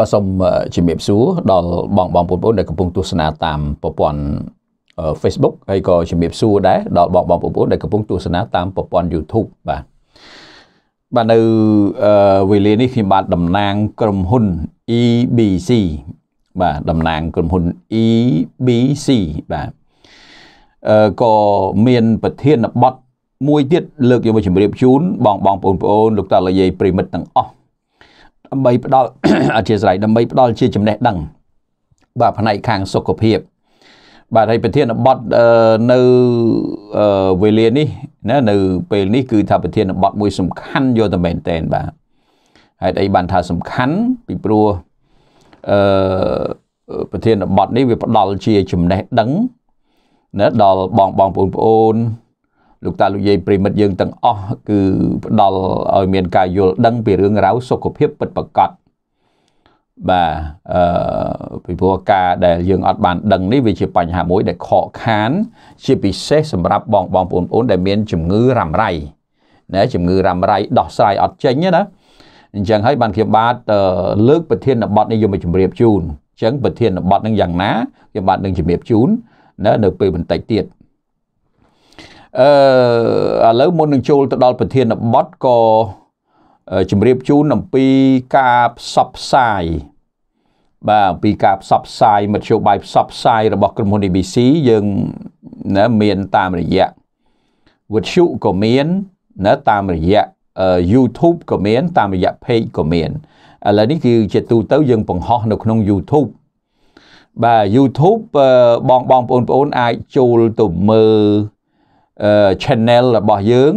បាទសូមជំរាបសួរដល់បងបងប្អូនដែលកំពុងទស្សនាតាមប្រព័ន្ធ Facebook ហើយក៏ជំរាបសួរដែរដល់បងបងប្អូនដែលកំពុងទស្សនាតាមប្រព័ន្ធ YouTube បាទបាទនៅវេលានេះខ្ញុំបាទតំណាង ក្រុមហ៊ុន EBC បាទតំណាងក្រុមហ៊ុន EBC បាទអឺក៏មានប្រធានបទមួយទៀតលើកយកមកជម្រាបជូនបងបងប្អូនប្អូនលោកតាលោកយាយប្រិមិត្តទាំងអស់ដើម្បីផ្ដល់អធិស្ឋានដើម្បីផ្ដល់ជាចំណេះដឹង បាទផ្នែកខាងសុខភាព បាទហើយប្រធានបទនៅវេលានេះណានៅ ពេលនេះគឺ ថាប្រធានបទមួយសំខាន់យកតែមែនតែនបាទហេតុអីបានថាសំខាន់ពីព្រោះអឺប្រធានបទនេះវាផ្ដល់ជាចំណេះដឹងណាដល់បងបងប្អូនប្អូនលោកតាលោកយាយប្រិមិត្តយើងទាំងអស់គឺផ្ដល់ឲ្យមានការយល់ដឹងពីរឿងរ៉ាវសុខភាពពិតប្រាកដបាទអឺពីព្រោះការដែលយើងអត់បាន ដឹងនេះវាជាបញ្ហាមួយ ដែលខកខាន ជាពិសេសសម្រាប់បងបងប្អូនប្អូន ដែលមានជំងឺរ៉ាំរ៉ៃណាជំងឺរ៉ាំរ៉ៃដោះស្រាយអត់ចេញណាអញ្ចឹងហើយបានខ្ញុំបាទលើកប្រធានបទនេះយកមកជម្រាបជូនអញ្ចឹងប្រធានបទនឹងយ៉ាងណាខ្ញុំបាទនឹងជម្រាបជូននៅនៅពេលបន្តិចទៀតអឺឥឡូវមុននឹងចូលទៅដល់ ប្រធានបទក៏ជម្រាបជូនអំពីការផ្សព្វផ្សាយបាទអំពីការផ្សព្វផ្សាយមធ្យោបាយផ្សព្វផ្សាយរបស់ក្រុមហ៊ុន ABC យើងណាមានតាមរយៈវិទ្យុក៏មានណាតាមរយៈ YouTube ក៏មានតាមរយៈ Page ក៏មានឥឡូវនេះគឺជាទូទៅយើងបង្ហោះនៅក្នុង YouTube បាទ YouTube បងបងប្អូនបងប្អូនអាចចូលទៅមើល channel របស់យើង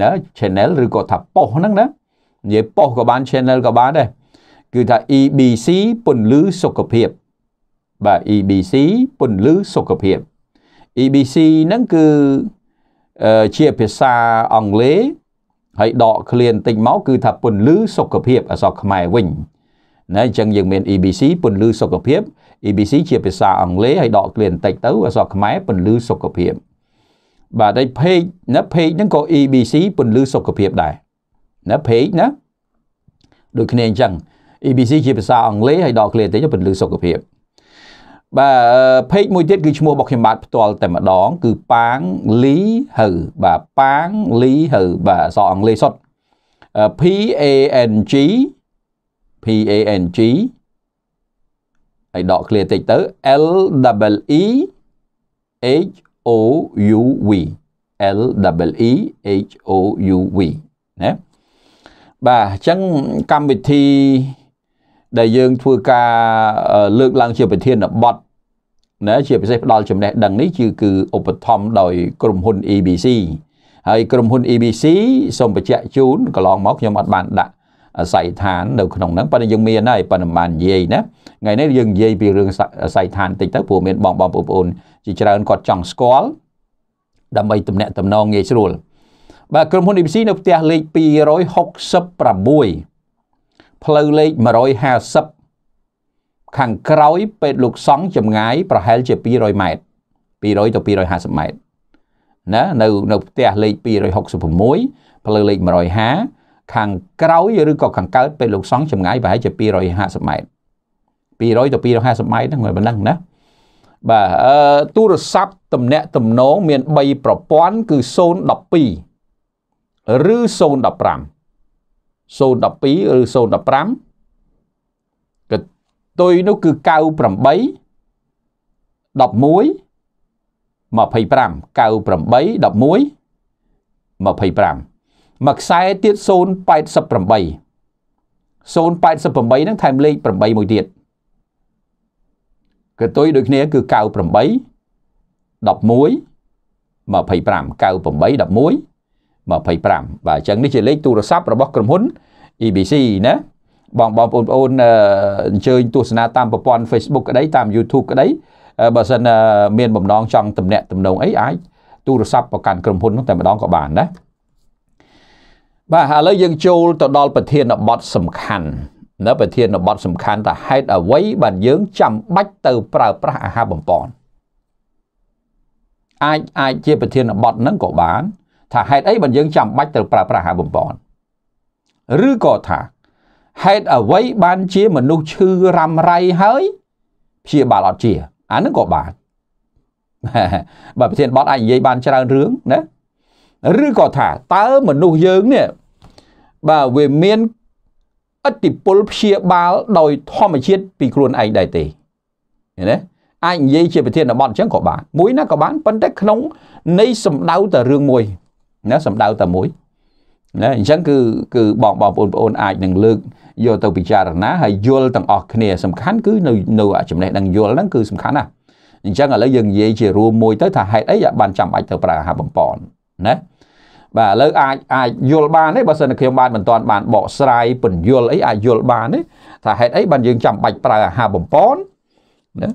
ណា channel ឬក៏ថាប៉ុសហ្នឹងណានិយាយប៉ុសក៏បាន channel ក៏បានដែរគឺថា EBC ពន្លឺសុខភាពបាទ EBC ពន្លឺសុខភាព EBC ហ្នឹងគឺជាភាសាអង់គ្លេសហើយដកឃ្លានតិចមកគឺ ថាពន្លឺសុខភាពអក្សរខ្មែរវិញណាអញ្ចឹងយើងមាន EBC ពន្លឺសុខភាព EBC ជាភាសាអង់គ្លេសហើយដកឃ្លានតិចទៅអក្សរខ្មែរពន្លឺសុខភាពបាទហើយ page ណា page ហ្នឹងក៏ EBC ពន្លឺសុខភាពដែរណា page ណាដូចគ្នាអញ្ចឹង EBC ជាភាសាអង់គ្លេសហើយដល់គ្នាតិចពន្លឺសុខភាពបាទ page មួយទៀតគឺឈ្មោះរបស់ខ្ញុំបាទផ្ទាល់តែម្ដងគឺប៉ាងលីហៅបាទប៉ាងលីហៅបាទអក្សរអង់គ្លេសសុទ្ធ P A N G P A N G ហើយដក clear តិចទៅ L W E H O U V L W E H O U V ណាបាទអញ្ចឹងកម្មវិធីដែលយើងធ្វើការលើកឡើងជាប្រធានបទណាជាពិសេសផ្ដល់ចំណេះដឹងនេះគឺគឺឧបត្ថម្ភដោយក្រុមហ៊ុន ABC ហើយក្រុមហ៊ុន ABC សូមបញ្ជាក់ជូនកន្លងមកខ្ញុំអត់បានដាក់ស័យឋាននៅក្នុងហ្នឹងប៉ុន្តែយើងមានហើយប៉ុន្តែមិនបាននិយាយណាថ្ងៃនេះយើងនិយាយពីរឿងស័យឋានតិចទៅព្រោះមានបងបងប្អូនជាច្រើនគាត់ចង់ស្គាល់ដើម្បីទំនាក់ទំនងងាយស្រួល បាទក្រុមហ៊ុន ABC នៅផ្ទះលេខ266ផ្លូវលេខ150ខាងក្រោយពេទ្យលោកសង់ចម្ងាយ ប្រហែលជា200ម៉ែត្រ200ទៅ250ម៉ែត្រណានៅនៅផ្ទះលេខ266ផ្លូវលេខ150ខាងក្រោយឬក៏ខាងកើតពេទ្យលោកសង់ចម្ងាយប្រហែលជា250ម៉ែត្រ200ទៅ250ម៉ែត្រហ្នឹងមិនប៉ុណ្ណឹងណាបាទអឺទូរស័ព្ទទំនាក់ទំនងមាន3ប្រព័ន្ធគឺ012ឬ015 012ឬ015កតុយនោះគឺ98 11 25 98 11 25មួយខ្សែទៀត088 088ហ្នឹងថែមលេខ8មួយទៀតកតុយដូចគ្នាគឺ98 11 25 98 11 25បាទអញ្ចឹងនេះជាលេខទូរស័ព្ទរបស់ក្រុមហ៊ុន EBC ណាបងបងប្អូនបងប្អូនអញ្ជើញទស្សនាតាមប្រព័ន្ធ Facebook ក្តីតាម YouTube ក្តីបើសិនមានបំណងចង់តំណាក់តំណងអីអាចទូរស័ព្ទប្រកាន់ក្រុមហ៊ុននោះតែម្ដងក៏បានណាបាទឥឡូវយើងចូល ទៅដល់ ប្រធានបទសំខាន់នៅប្រធានបទសំខាន់ថាហេតុអ្វីបានយើងចាំបាច់ទៅប្រើប្រាស់អាហារបំពន់អាចអាចជាប្រធានបទហ្នឹងក៏បានថាហេតុអីបានយើងចាំបាច់ទៅប្រើប្រាស់អាហារបំពន់ឬក៏ថាហេតុអ្វីបានជាមនុស្សឈឺរ៉ាំរ៉ៃហើយព្យាបាលអត់ជាអាហ្នឹងក៏បានបើប្រធានបទអាចនិយាយបានច្រើនរឿងណាឬក៏ថាតើមនុស្សយើងនេះបាទវាមានឥទ្ធិពលព្យាបាលដោយធម្មជាតិពីខ្លួនឯងដែរទេឃើញទេអាចនិយាយជាប្រធានបទអញ្ចឹងក៏បានមួយណាក៏បានប៉ុន្តែក្នុង នៃ សម្ដៅតែរឿងមួយណាសម្ដៅតែមួយណាអញ្ចឹងគឺគឺបងបងប្អូនប្អូនអាចនឹងលើកយកទៅពិចារណាហើយយល់ទាំងអស់គ្នាសំខាន់គឺនៅនៅចំណេះដឹងយល់ហ្នឹងគឺសំខាន់ណាស់អញ្ចឹងឥឡូវយើងនិយាយជារួមមួយទៅថាហេតុអីបានចាំបាច់ទៅប្រើអាហារបំពន់ណាបាទឥឡូវអាចអាចយល់បានទេបើសិនជាខ្ញុំបានមិនទាន់បានបកស្រាយពន្យល់អីអាចយល់បានទេថាហេតុអីបានយើងចាំបាច់ប្រើអាហារបំពន់ណា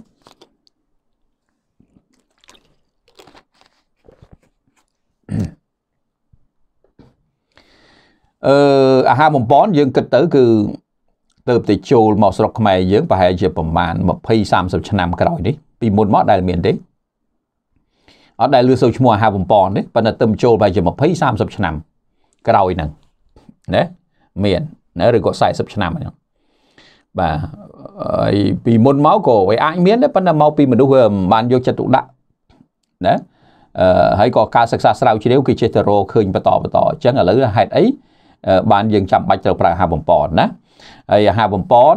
អឺអាហារបំពន់យើងគិតទៅ គឺទៅតែចូលមកស្រុកខ្មែរយើងប្រហែលជាប្រមាណ20 30ឆ្នាំក្រោយនេះពីមុនមកដែលមានទេអត់ដែលលឺសូវឈ្មោះអាហារបំពងទេប៉ុន្តែទៅចូលប្រហែលជា20 30ឆ្នាំក្រោយហ្នឹងណាមានណាឬក៏40ឆ្នាំហ្នឹងបាទហើយពីមុនមកក៏វាអាចមានដែរប៉ុន្តែមកពីមនុស្សវាមិនបានយកចិត្តទុកដាក់ណាអឺហើយក៏ការសិក្សាស្រាវជ្រាវគេចេះតែរកឃើញបន្តបន្តអញ្ចឹងឥឡូវហេតុអីបានយើងចាំបាច់ត្រូវប្រើអាហារបំពងណាហើយអាហារបំពង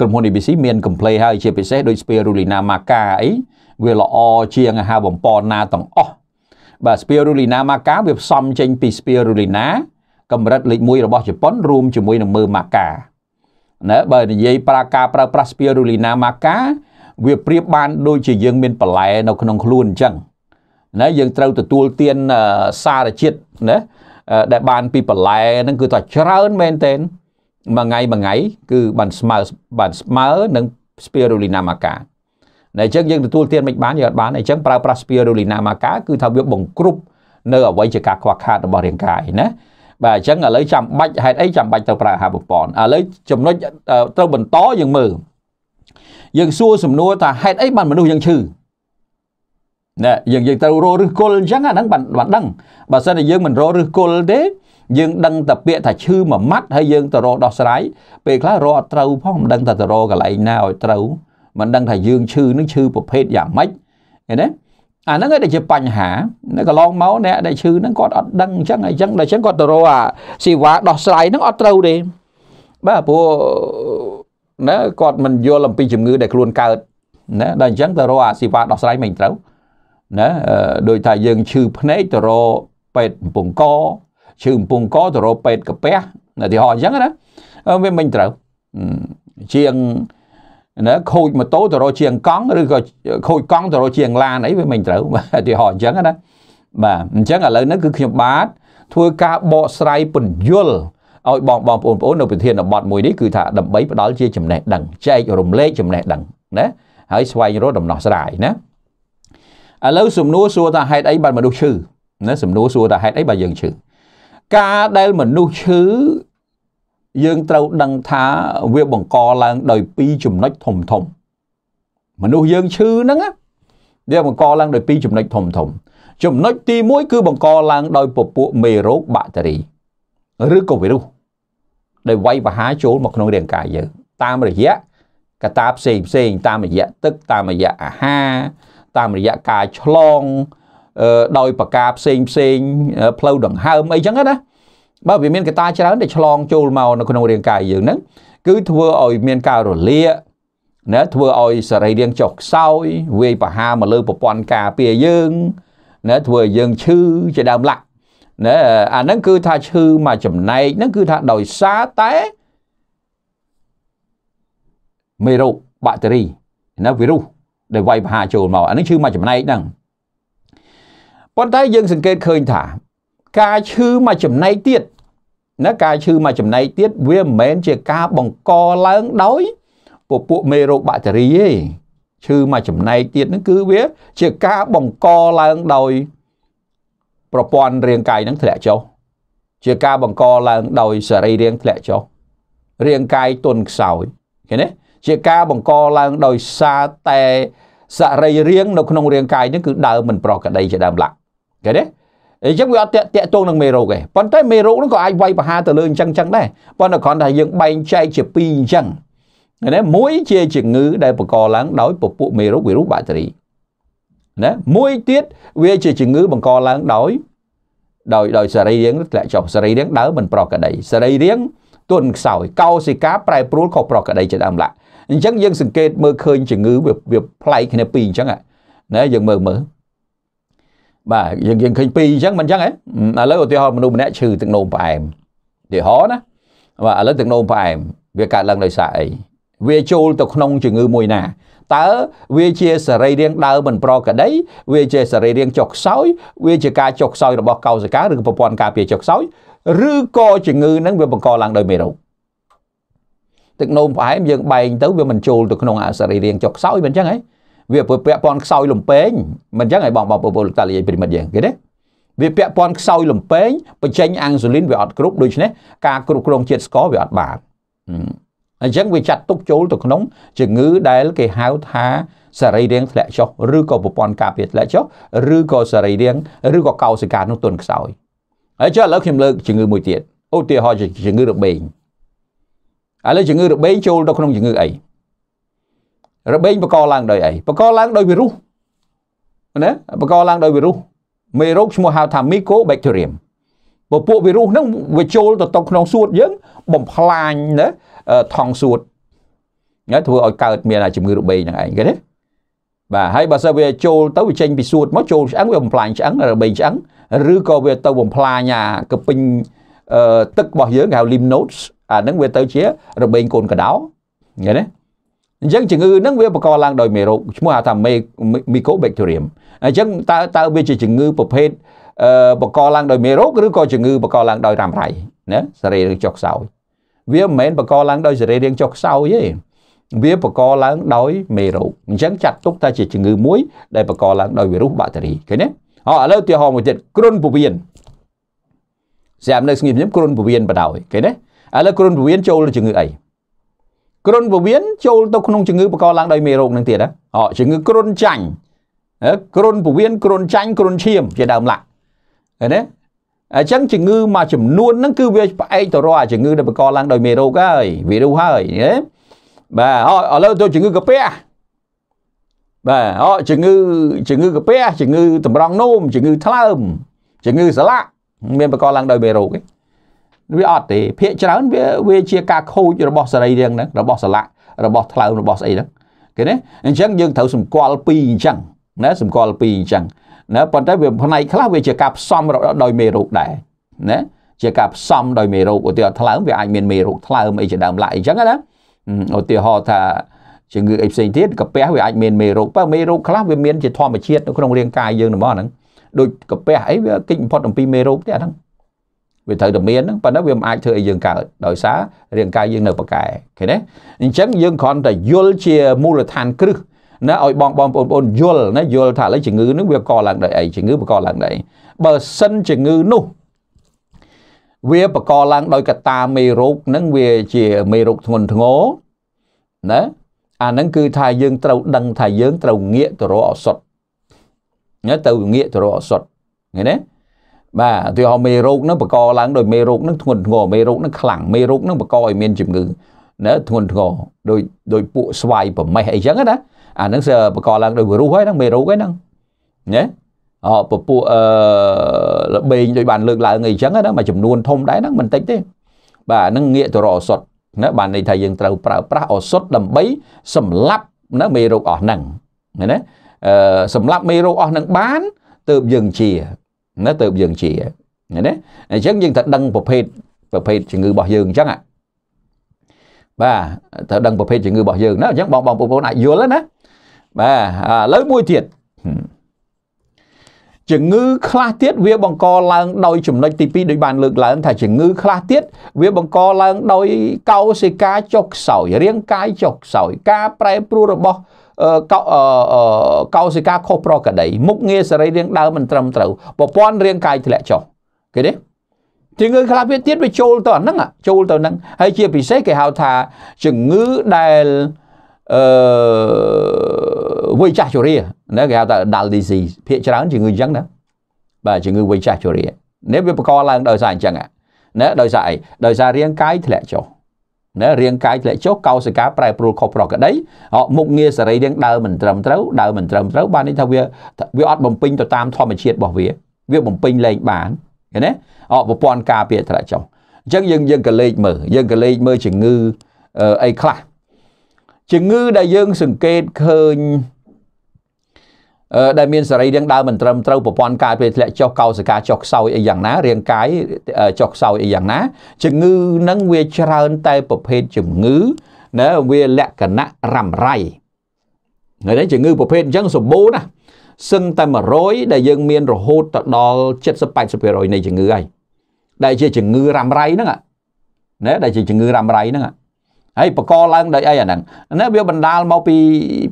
ក្រុមហ៊ុន ABC មាន complaint ហើយជាពិសេសដោយ spirulina maca អីវាល្អជាងអាហារបំពន់ណាទាំងអស់បាទ spirulina ម៉ាកាវាផ្សំចេញពី spirulina កម្រិតលេខ1របស់ជប៉ុនរួមជាមួយនឹងមើម៉ាកាណាបើនិយាយប្រើការប្រើប្រាស់ spirulina ម៉ាកា វាប្រៀបបានដូចជាយើង មានបន្លែ នៅ ក្នុងខ្លួនអញ្ចឹងណាយើងត្រូវទទួលទានសារជាតិណាដែលបានពីបន្លែហ្នឹងគឺថាច្រើនមែនទែនមួយថ្ងៃមួយថ្ងៃគឺបានស្មើបានស្មើនឹង spirulina maca តែអញ្ចឹងយើងទទួលទានមិនបានយើងអត់បានអញ្ចឹងប្រើប្រាស់ spirulina maca គឺថាវាបង្គ្រប់នៅអ្វីជាការខ្វះខាតរបស់រាងកាយណាបាទអញ្ចឹងឥឡូវចាំបាច់ហេតុអីចាំបាច់ត្រូវប្រើអាហារប្រព័ន្ធឥឡូវចំណុចត្រូវបន្តយើងមើលយើងសួរសំណួរថាហេតុអីបានមនុស្សយើងឈឺណែយើងយើងត្រូវរកឫសគល់អញ្ចឹងអាហ្នឹងបានបានដឹងបើសិនជាយើងមិនរកឫសគល់ទេយើងដឹងតែពាក្យថាឈឺមួយម៉ាត់ហើយយើងទៅរកដោះស្រាយពេលខ្លះរកអត់ត្រូវផងមិនដឹងថាទៅរកកន្លែងណាឲ្យត្រូវមិនដឹងថាយើងឈឺនឹងឈឺប្រភេទយ៉ាងម៉េចឃើញទេអាហ្នឹងឯងដែលជាបញ្ហាកន្លងមកអ្នកដែលឈឺហ្នឹងគាត់អត់ដឹងអញ្ចឹងអញ្ចឹងដល់អញ្ចឹងគាត់ទៅរកអាសេវាដោះស្រាយហ្នឹងអត់ត្រូវទេបាទព្រោះណាគាត់មិនយល់អំពីជំងឺដែលខ្លួនកើតណាដល់អញ្ចឹងទៅរកអាសេវាដោះស្រាយមិនត្រូវណាដោយថាយើងឈឺភ្នែកទៅរកពេទ្យកំពង់កឈឺកំពង់កទៅរកពេទ្យកាពះឧទាហរណ៍អញ្ចឹងណាវាមិនត្រូវជាងណាខូចម៉ូតូទៅរកជាងកង់ឬក៏ខូចកង់ទៅរកជាងឡានអីវាមិនត្រូវឧទាហរណ៍អញ្ចឹងណាបាទអញ្ចឹងឥឡូវនេះគឺខ្ញុំបាទធ្វើការបកស្រាយពន្យល់ឲ្យបងបងប្អូនប្អូននៅប្រធានបទមួយនេះគឺថាដើម្បីផ្ដល់ជាចំណេះដឹងចែករំលែកចំណេះដឹងណាហើយស្វែងរកដំណោះស្រាយណាឥឡូវសំណួរសួរថាហេតុអីបានមនុស្សឈឺណាសំណួរសួរថាហេតុអីបានយើងឈឺការដែលមនុស្សឈឺយើងត្រូវដឹងថាវាបង្កឡើងដោយពីរចំណុចធំធំមនុស្សយើងឈឺហ្នឹងវាបង្កឡើងដោយពីរចំណុចធំធំ ចំណុចទី1គឺបង្កឡើងដោយពពួកមេរោគបាក់តេរីឬក៏វីរុសដែលវាយប្រហារចូលមកក្នុងរាងកាយយើងតាមរយៈកត្តាផ្សេងផ្សេងតាមរយៈទឹកតាមរយៈអាហារតាមរយៈការឆ្លងដោយប្រការផ្សេងផ្សេងផ្លូវដង្ហើមអីចឹងណាបើវាមានកតាច្រើនដែលឆ្លងចូលមកនៅក្នុងរាងកាយយើងហ្នឹងគឺធ្វើឲ្យមានការរលាកណាធ្វើឲ្យសរីរាង្គចុះខ្សោយវាយប្រហារមកលើប្រព័ន្ធការពារយើងណាធ្វើឲ្យយើងឈឺជាដើមឡាក់ណាអាហ្នឹងគឺថាឈឺមួយចំណែកហ្នឹងគឺថាដោយសារតែមេរោគបាក់តេរីណាវីរុសដែលវាយប្រហារចូលមកអានេះឈឺមួយចំណែកហ្នឹងប៉ុន្តែយើងសង្កេតឃើញថា ការឈឺមួយចំណែកទៀតណាការឈឺមួយចំណែកទៀតវាមិនមែនជាការបង្កឡើងដោយពពួកមេរោគបាក់តេរីទេឈឺមួយចំណែកទៀតហ្នឹងគឺវាជាការបង្កឡើងដោយប្រព័ន្ធរាងកាយហ្នឹងធ្លាក់ចុះជាការបង្កឡើងដោយសរីរាង្គធ្លាក់ចុះរាងកាយទន់ខ្សោយឃើញទេជាការបង្កឡើងដោយសារតែសរីរាង្គនៅ ក្នុងរាងកាយនេះគឺដើមមិនប្រក្រតីជាដើមឡាក់ឃើញទេអញ្ចឹងវាអត់តាក់តាក់ទងនឹងមេរោគទេប៉ុន្តែមេរោគនោះក៏អាចវាយប្រហារទៅលើអញ្ចឹងអញ្ចឹងដែរប៉ុន្តែគ្រាន់តែយើងបែងចែកជាពីរអញ្ចឹងណាមួយជាជំងឺដែលបង្កឡើងដោយពពួកមេរោគវីរុសបាក់តេរីណាមួយទៀតវាជាជំងឺបង្កឡើងដោយដោយដោយសរីរាង្គធ្លាក់ចុះសរីរាង្គដើមមិនប្រក្រតីសរីរាង្គទន់ខ្សោយកោសិកាប្រែប្រួលខុសប្រក្រតីជាដើមឡាក់អញ្ចឹងយើងសង្កេតមើលឃើញជំងឺវាប្លែកគ្នាពីរអញ្ចឹងណាយើងមើលមើលបាទយើងយើងឃើញពីរអញ្ចឹងមិនអញ្ចឹងហ៎ឥឡូវឧទាហរណ៍មនុស្សម្នាក់ឈឺទឹកនោមផ្អែមឧទាហរណ៍ណាបាទឥឡូវទឹកនោមផ្អែម វាកើតឡើងដោយសារអីវាចូល ទៅក្នុងជំងឺមួយណាតើវាជាសរីរាង្គដើមមិនប្រក្រតីវាជាសរីរាង្គចុះខ្សោយវាជាការចុះខ្សោយរបស់កោសិកាឬប្រព័ន្ធការពារចុះខ្សោយឬក៏ជំងឺនឹងវាបង្កឡើងដោយមេរោគទឹកនោមផ្អែមយើងបែងទៅវាមិនចូលទៅក្នុងអសរីរាង្គចុះខ្សោយមិនអញ្ចឹងហ៎វាពាក់ព័ន្ធខ្សោយលំពេងមិនអញ្ចឹងឲ្យបងបងប្អូនតានិយាយប្រិមិត្តយើងគេទេវាពាក់ព័ន្ធខ្សោយលំពេងបញ្ចេញអាំងស៊ូលីនវាអត់គ្រប់ដូច្នេះការគ្រប់គ្រងជាតិស្ករវាអត់បានអញ្ចឹងវាចាត់ទុកចូលទៅក្នុងជំងឺដែលគេហៅថាសរីរាង្គធ្លាក់ចុះឬក៏ប្រព័ន្ធការពារធ្លាក់ចុះឬក៏សរីរាង្គឬក៏កោសិកានោះទន់ខ្សោយហើយចុះឥឡូវខ្ញុំលើកជំងឺមួយទៀតឧទាហរណ៍ជំងឺរបេងឥឡូវជំងឺរបេងចូលទៅក្នុងជំងឺអីរបេងបកឡើងដោយអីបកឡើងដោយវីរុសណាបកឡើងដោយវីរុសមេរោគឈ្មោះហៅថា Mycobacterium ពពួកវីរុសហ្នឹងវាចូលទៅទៅក្នុងសួតយើងបំផ្លាញណាថង់សួតណាធ្វើឲ្យកើតមានអាជំងឺរបេងហ្នឹងឯងគេណាបាទហើយបើសិនវាចូលទៅវាចេញពីសួតមកចូលឆ្អឹងវាបំផ្លាញឆ្អឹងរបេងឆ្អឹងឬក៏វាទៅបំផ្លាញអាកពេញទឹករបស់យើងគេហៅ lymph nodes អាហ្នឹងវាទៅជារបេងកូនកដោឃើញទេអញ្ចឹងជំងឺហ្នឹងវាបង្កឡើងដោយមេរោគឈ្មោះហៅថាមេមីកូបេកតេរីមអញ្ចឹងតើតើវាជាជំងឺប្រភេទបង្កឡើងដោយមេរោគឬក៏ជំងឺបង្កឡើងដោយរ៉ាំរ៉ៃណាសរីរាង្គចុះខ្សោយវាមិនមែនបង្កឡើងដោយសរីរាង្គចុះខ្សោយទេវាបង្កឡើងដោយមេរោគអញ្ចឹងចាត់ទុកថាជាជំងឺមួយដែលបង្កឡើងដោយវីរុសបាក់តេរីឃើញទេអោះឥឡូវឧទាហរណ៍មួយទៀតគ្រុនពោះវៀនស្រាប់នៅស្ងៀមខ្ញុំគ្រុនពោះវៀនបដ ாய் ឃើញទេឥឡូវគ្រុនពោះវៀនចូលជំងឺអីគ្រុនពវៀនចូលទៅក្នុងជំងឺបកកឡើងដោយមេរោគនឹងទៀតណាអូជំងឺគ្រុនចាញ់គ្រុនពវៀនគ្រុនចាញ់គ្រុនឈាម ជាដើមឡាក់ណាអញ្ចឹងជំងឺមួយចំនួនហ្នឹងគឺវាផ្អែកទៅរកជំងឺដែលបង្កឡើងដោយមេរោគហើយវីរុសហើយណាបាទអូឥឡូវទៅជំងឺកាពះបាទអូជំងឺជំងឺកាពះជំងឺតម្រងនោមជំងឺថ្លើមជំងឺសាឡាក់មានបង្កឡើងដោយមេរោគឯងវាអត់ទេភាកច្រើនវាវាជាការខូចរបស់សរីរាង្គហ្នឹងរបស់សលាក់របស់ថ្លើមរបស់ស្អីហ្នឹងគេណាអញ្ចឹងយើងត្រូវសម្គាល់ពីអញ្ចឹងណាសម្គាល់ពីអញ្ចឹងណាប៉ុន្តែវាផ្នែកខ្លះវាជាការផ្សំដោយមេរោគដែរណាជាការផ្សំដោយមេរោគឧទាហរណ៍ថ្លើមវាអាចមានមេរោគថ្លើមអីជាដើមឡាក់អីចឹងណាឧទាហរណ៍ថាជំងឺអីផ្សេងទៀតកាពះវាអាចមានមេរោគបើមេរោគខ្លះវាមានជាធម្មជាតិនៅក្នុងរាងកាយយើងហ្មងហ្នឹងដូចកាពះអីវាគេចបំផុតអំពីមេរោគទេអាហ្នឹងវាត្រូវតែមានហ្នឹងប៉ុន្តែវាមិនអាចធ្វើឲ្យយើងកើតដោយសាររាងកាយយើងនៅប្រកែឃើញទេអញ្ចឹងយើងគ្រាន់តែយល់ជាមូលដ្ឋានគ្រឹះណាឲ្យបងបងបងប្អូនយល់ណាយល់ថាឥឡូវជំងឺហ្នឹងវាកឡើងដោយអីជំងឺបកឡើងដោយអីបើសិនជំងឺនោះវាបកឡើងដោយកត្តាមេរោគហ្នឹងវាជាមេរោគធ្ងន់ធ្ងរណាអាហ្នឹងគឺថាយើងត្រូវដឹងថាយើងត្រូវងាកទៅរកឱសថណាទៅងាកទៅរកឱសថឃើញទេបាទឧទាហរណ៍មេរោគនឹងបកឡើងដោយមេរោគនឹងធ្ងន់ធ្ងរមេរោគនឹងខ្លាំងមេរោគនឹងបកឲ្យមានជំងឺណាធ្ងន់ធ្ងរដោយដោយពួកស្វាយប្រមេះអីចឹងណាអានឹងបកឡើងដោយវីរុសហើយហ្នឹងមេរោគហ្នឹងណាអោពពួកអឺលបែងដូចបានលើកឡើងអីចឹងណាមួយចំនួនធំដែរហ្នឹងមិនតិចទេ បាទហ្នឹងងាកទៅរកអសុតណាបានន័យថាយើងត្រូវប្រើប្រាស់អសុតដើម្បីសម្លាប់ណាមេរោគអស់ហ្នឹងណាអឺសម្លាប់មេរោគអស់ហ្នឹងបានទើបយើងជាណាទៅយើងជាណាអញ្ចឹងយើងត្រូវដឹងប្រភេទប្រភេទជំងឺរបស់យើងអញ្ចឹងបាទត្រូវដឹងប្រភេទជំងឺរបស់យើងណាអញ្ចឹងបងបងប្អូនអាចយល់ណាបាទឥឡូវមួយទៀតជំងឺខ្លះទៀតវាបង្កឡើងដោយចំណុចទី2ដូចបានលើកឡើងថាជំងឺខ្លះទៀតវា បង្កឡើងដោយកោសិកាចុះខ្សោយរាងកាយចុះខ្សោយ ការប្រែប្រួលរបស់កោសិកាខុសប្រក្រតីមុខងារសរីរាង្គដើមមិនត្រឹមត្រូវប្រព័ន្ធរាងកាយធ្លាក់ចុះគេទេជំងឺខ្លះវាទៀតវាចូលទៅអាហ្នឹងចូលទៅហ្នឹងហើយជាពិសេសគេហៅថាជំងឺដែលអឺវ័យចាស់ជរាណាគេហៅថា adult disease ភាគច្រើនជំងឺអញ្ចឹងណាបាទជំងឺវ័យចាស់ជរានេះវាបង្កឡើងដោយសារអញ្ចឹងណាដោយសារអីដោយសាររាងកាយធ្លាក់ចុះណារាងកាយធ្លាក់ចុះកោសិកាប្រែប្រួលខុសប្រក្រតីមុខងារសរីរាង្គដើរមិនត្រឹមត្រូវដើរមិនត្រឹមត្រូវបាននេះថាវាវាអត់បំពេញទៅតាមធម្មជាតិរបស់វា វា បំពេញលែងបានឃើញទេអប្រព័ន្ធការពារធ្លាក់ចុះអញ្ចឹងយើងយើងក៏លេខមើលយើងក៏លេខមើលជំងឺអីខ្លះជំងឺដែលយើងសង្កេតឃើញដែលមានសរីរាង្គដើមមិនត្រឹមត្រូវប្រព័ន្ធការពារធ្លាក់ចុះកោសិកាចុះខ្សោយអីយ៉ាងណារាងកាយចុះខ្សោយអីយ៉ាងណាជំងឺនឹងវាច្រើនតែប្រភេទជំងឺណាវាលក្ខណៈរ៉ាំរ៉ៃហើយនេះជំងឺប្រភេទអញ្ចឹងសម្បូរណាស់សឹងតែ100ដែលយើង មានរហូតទៅដល់70 80%នៃជំងឺហើយដែលជាជំងឺរ៉ាំរ៉ៃហ្នឹងណាដែលជាជំងឺរ៉ាំរ៉ៃហ្នឹងណាហើយបកឡើងដោយអីអាហ្នឹងណាវា បណ្ដាលមកពី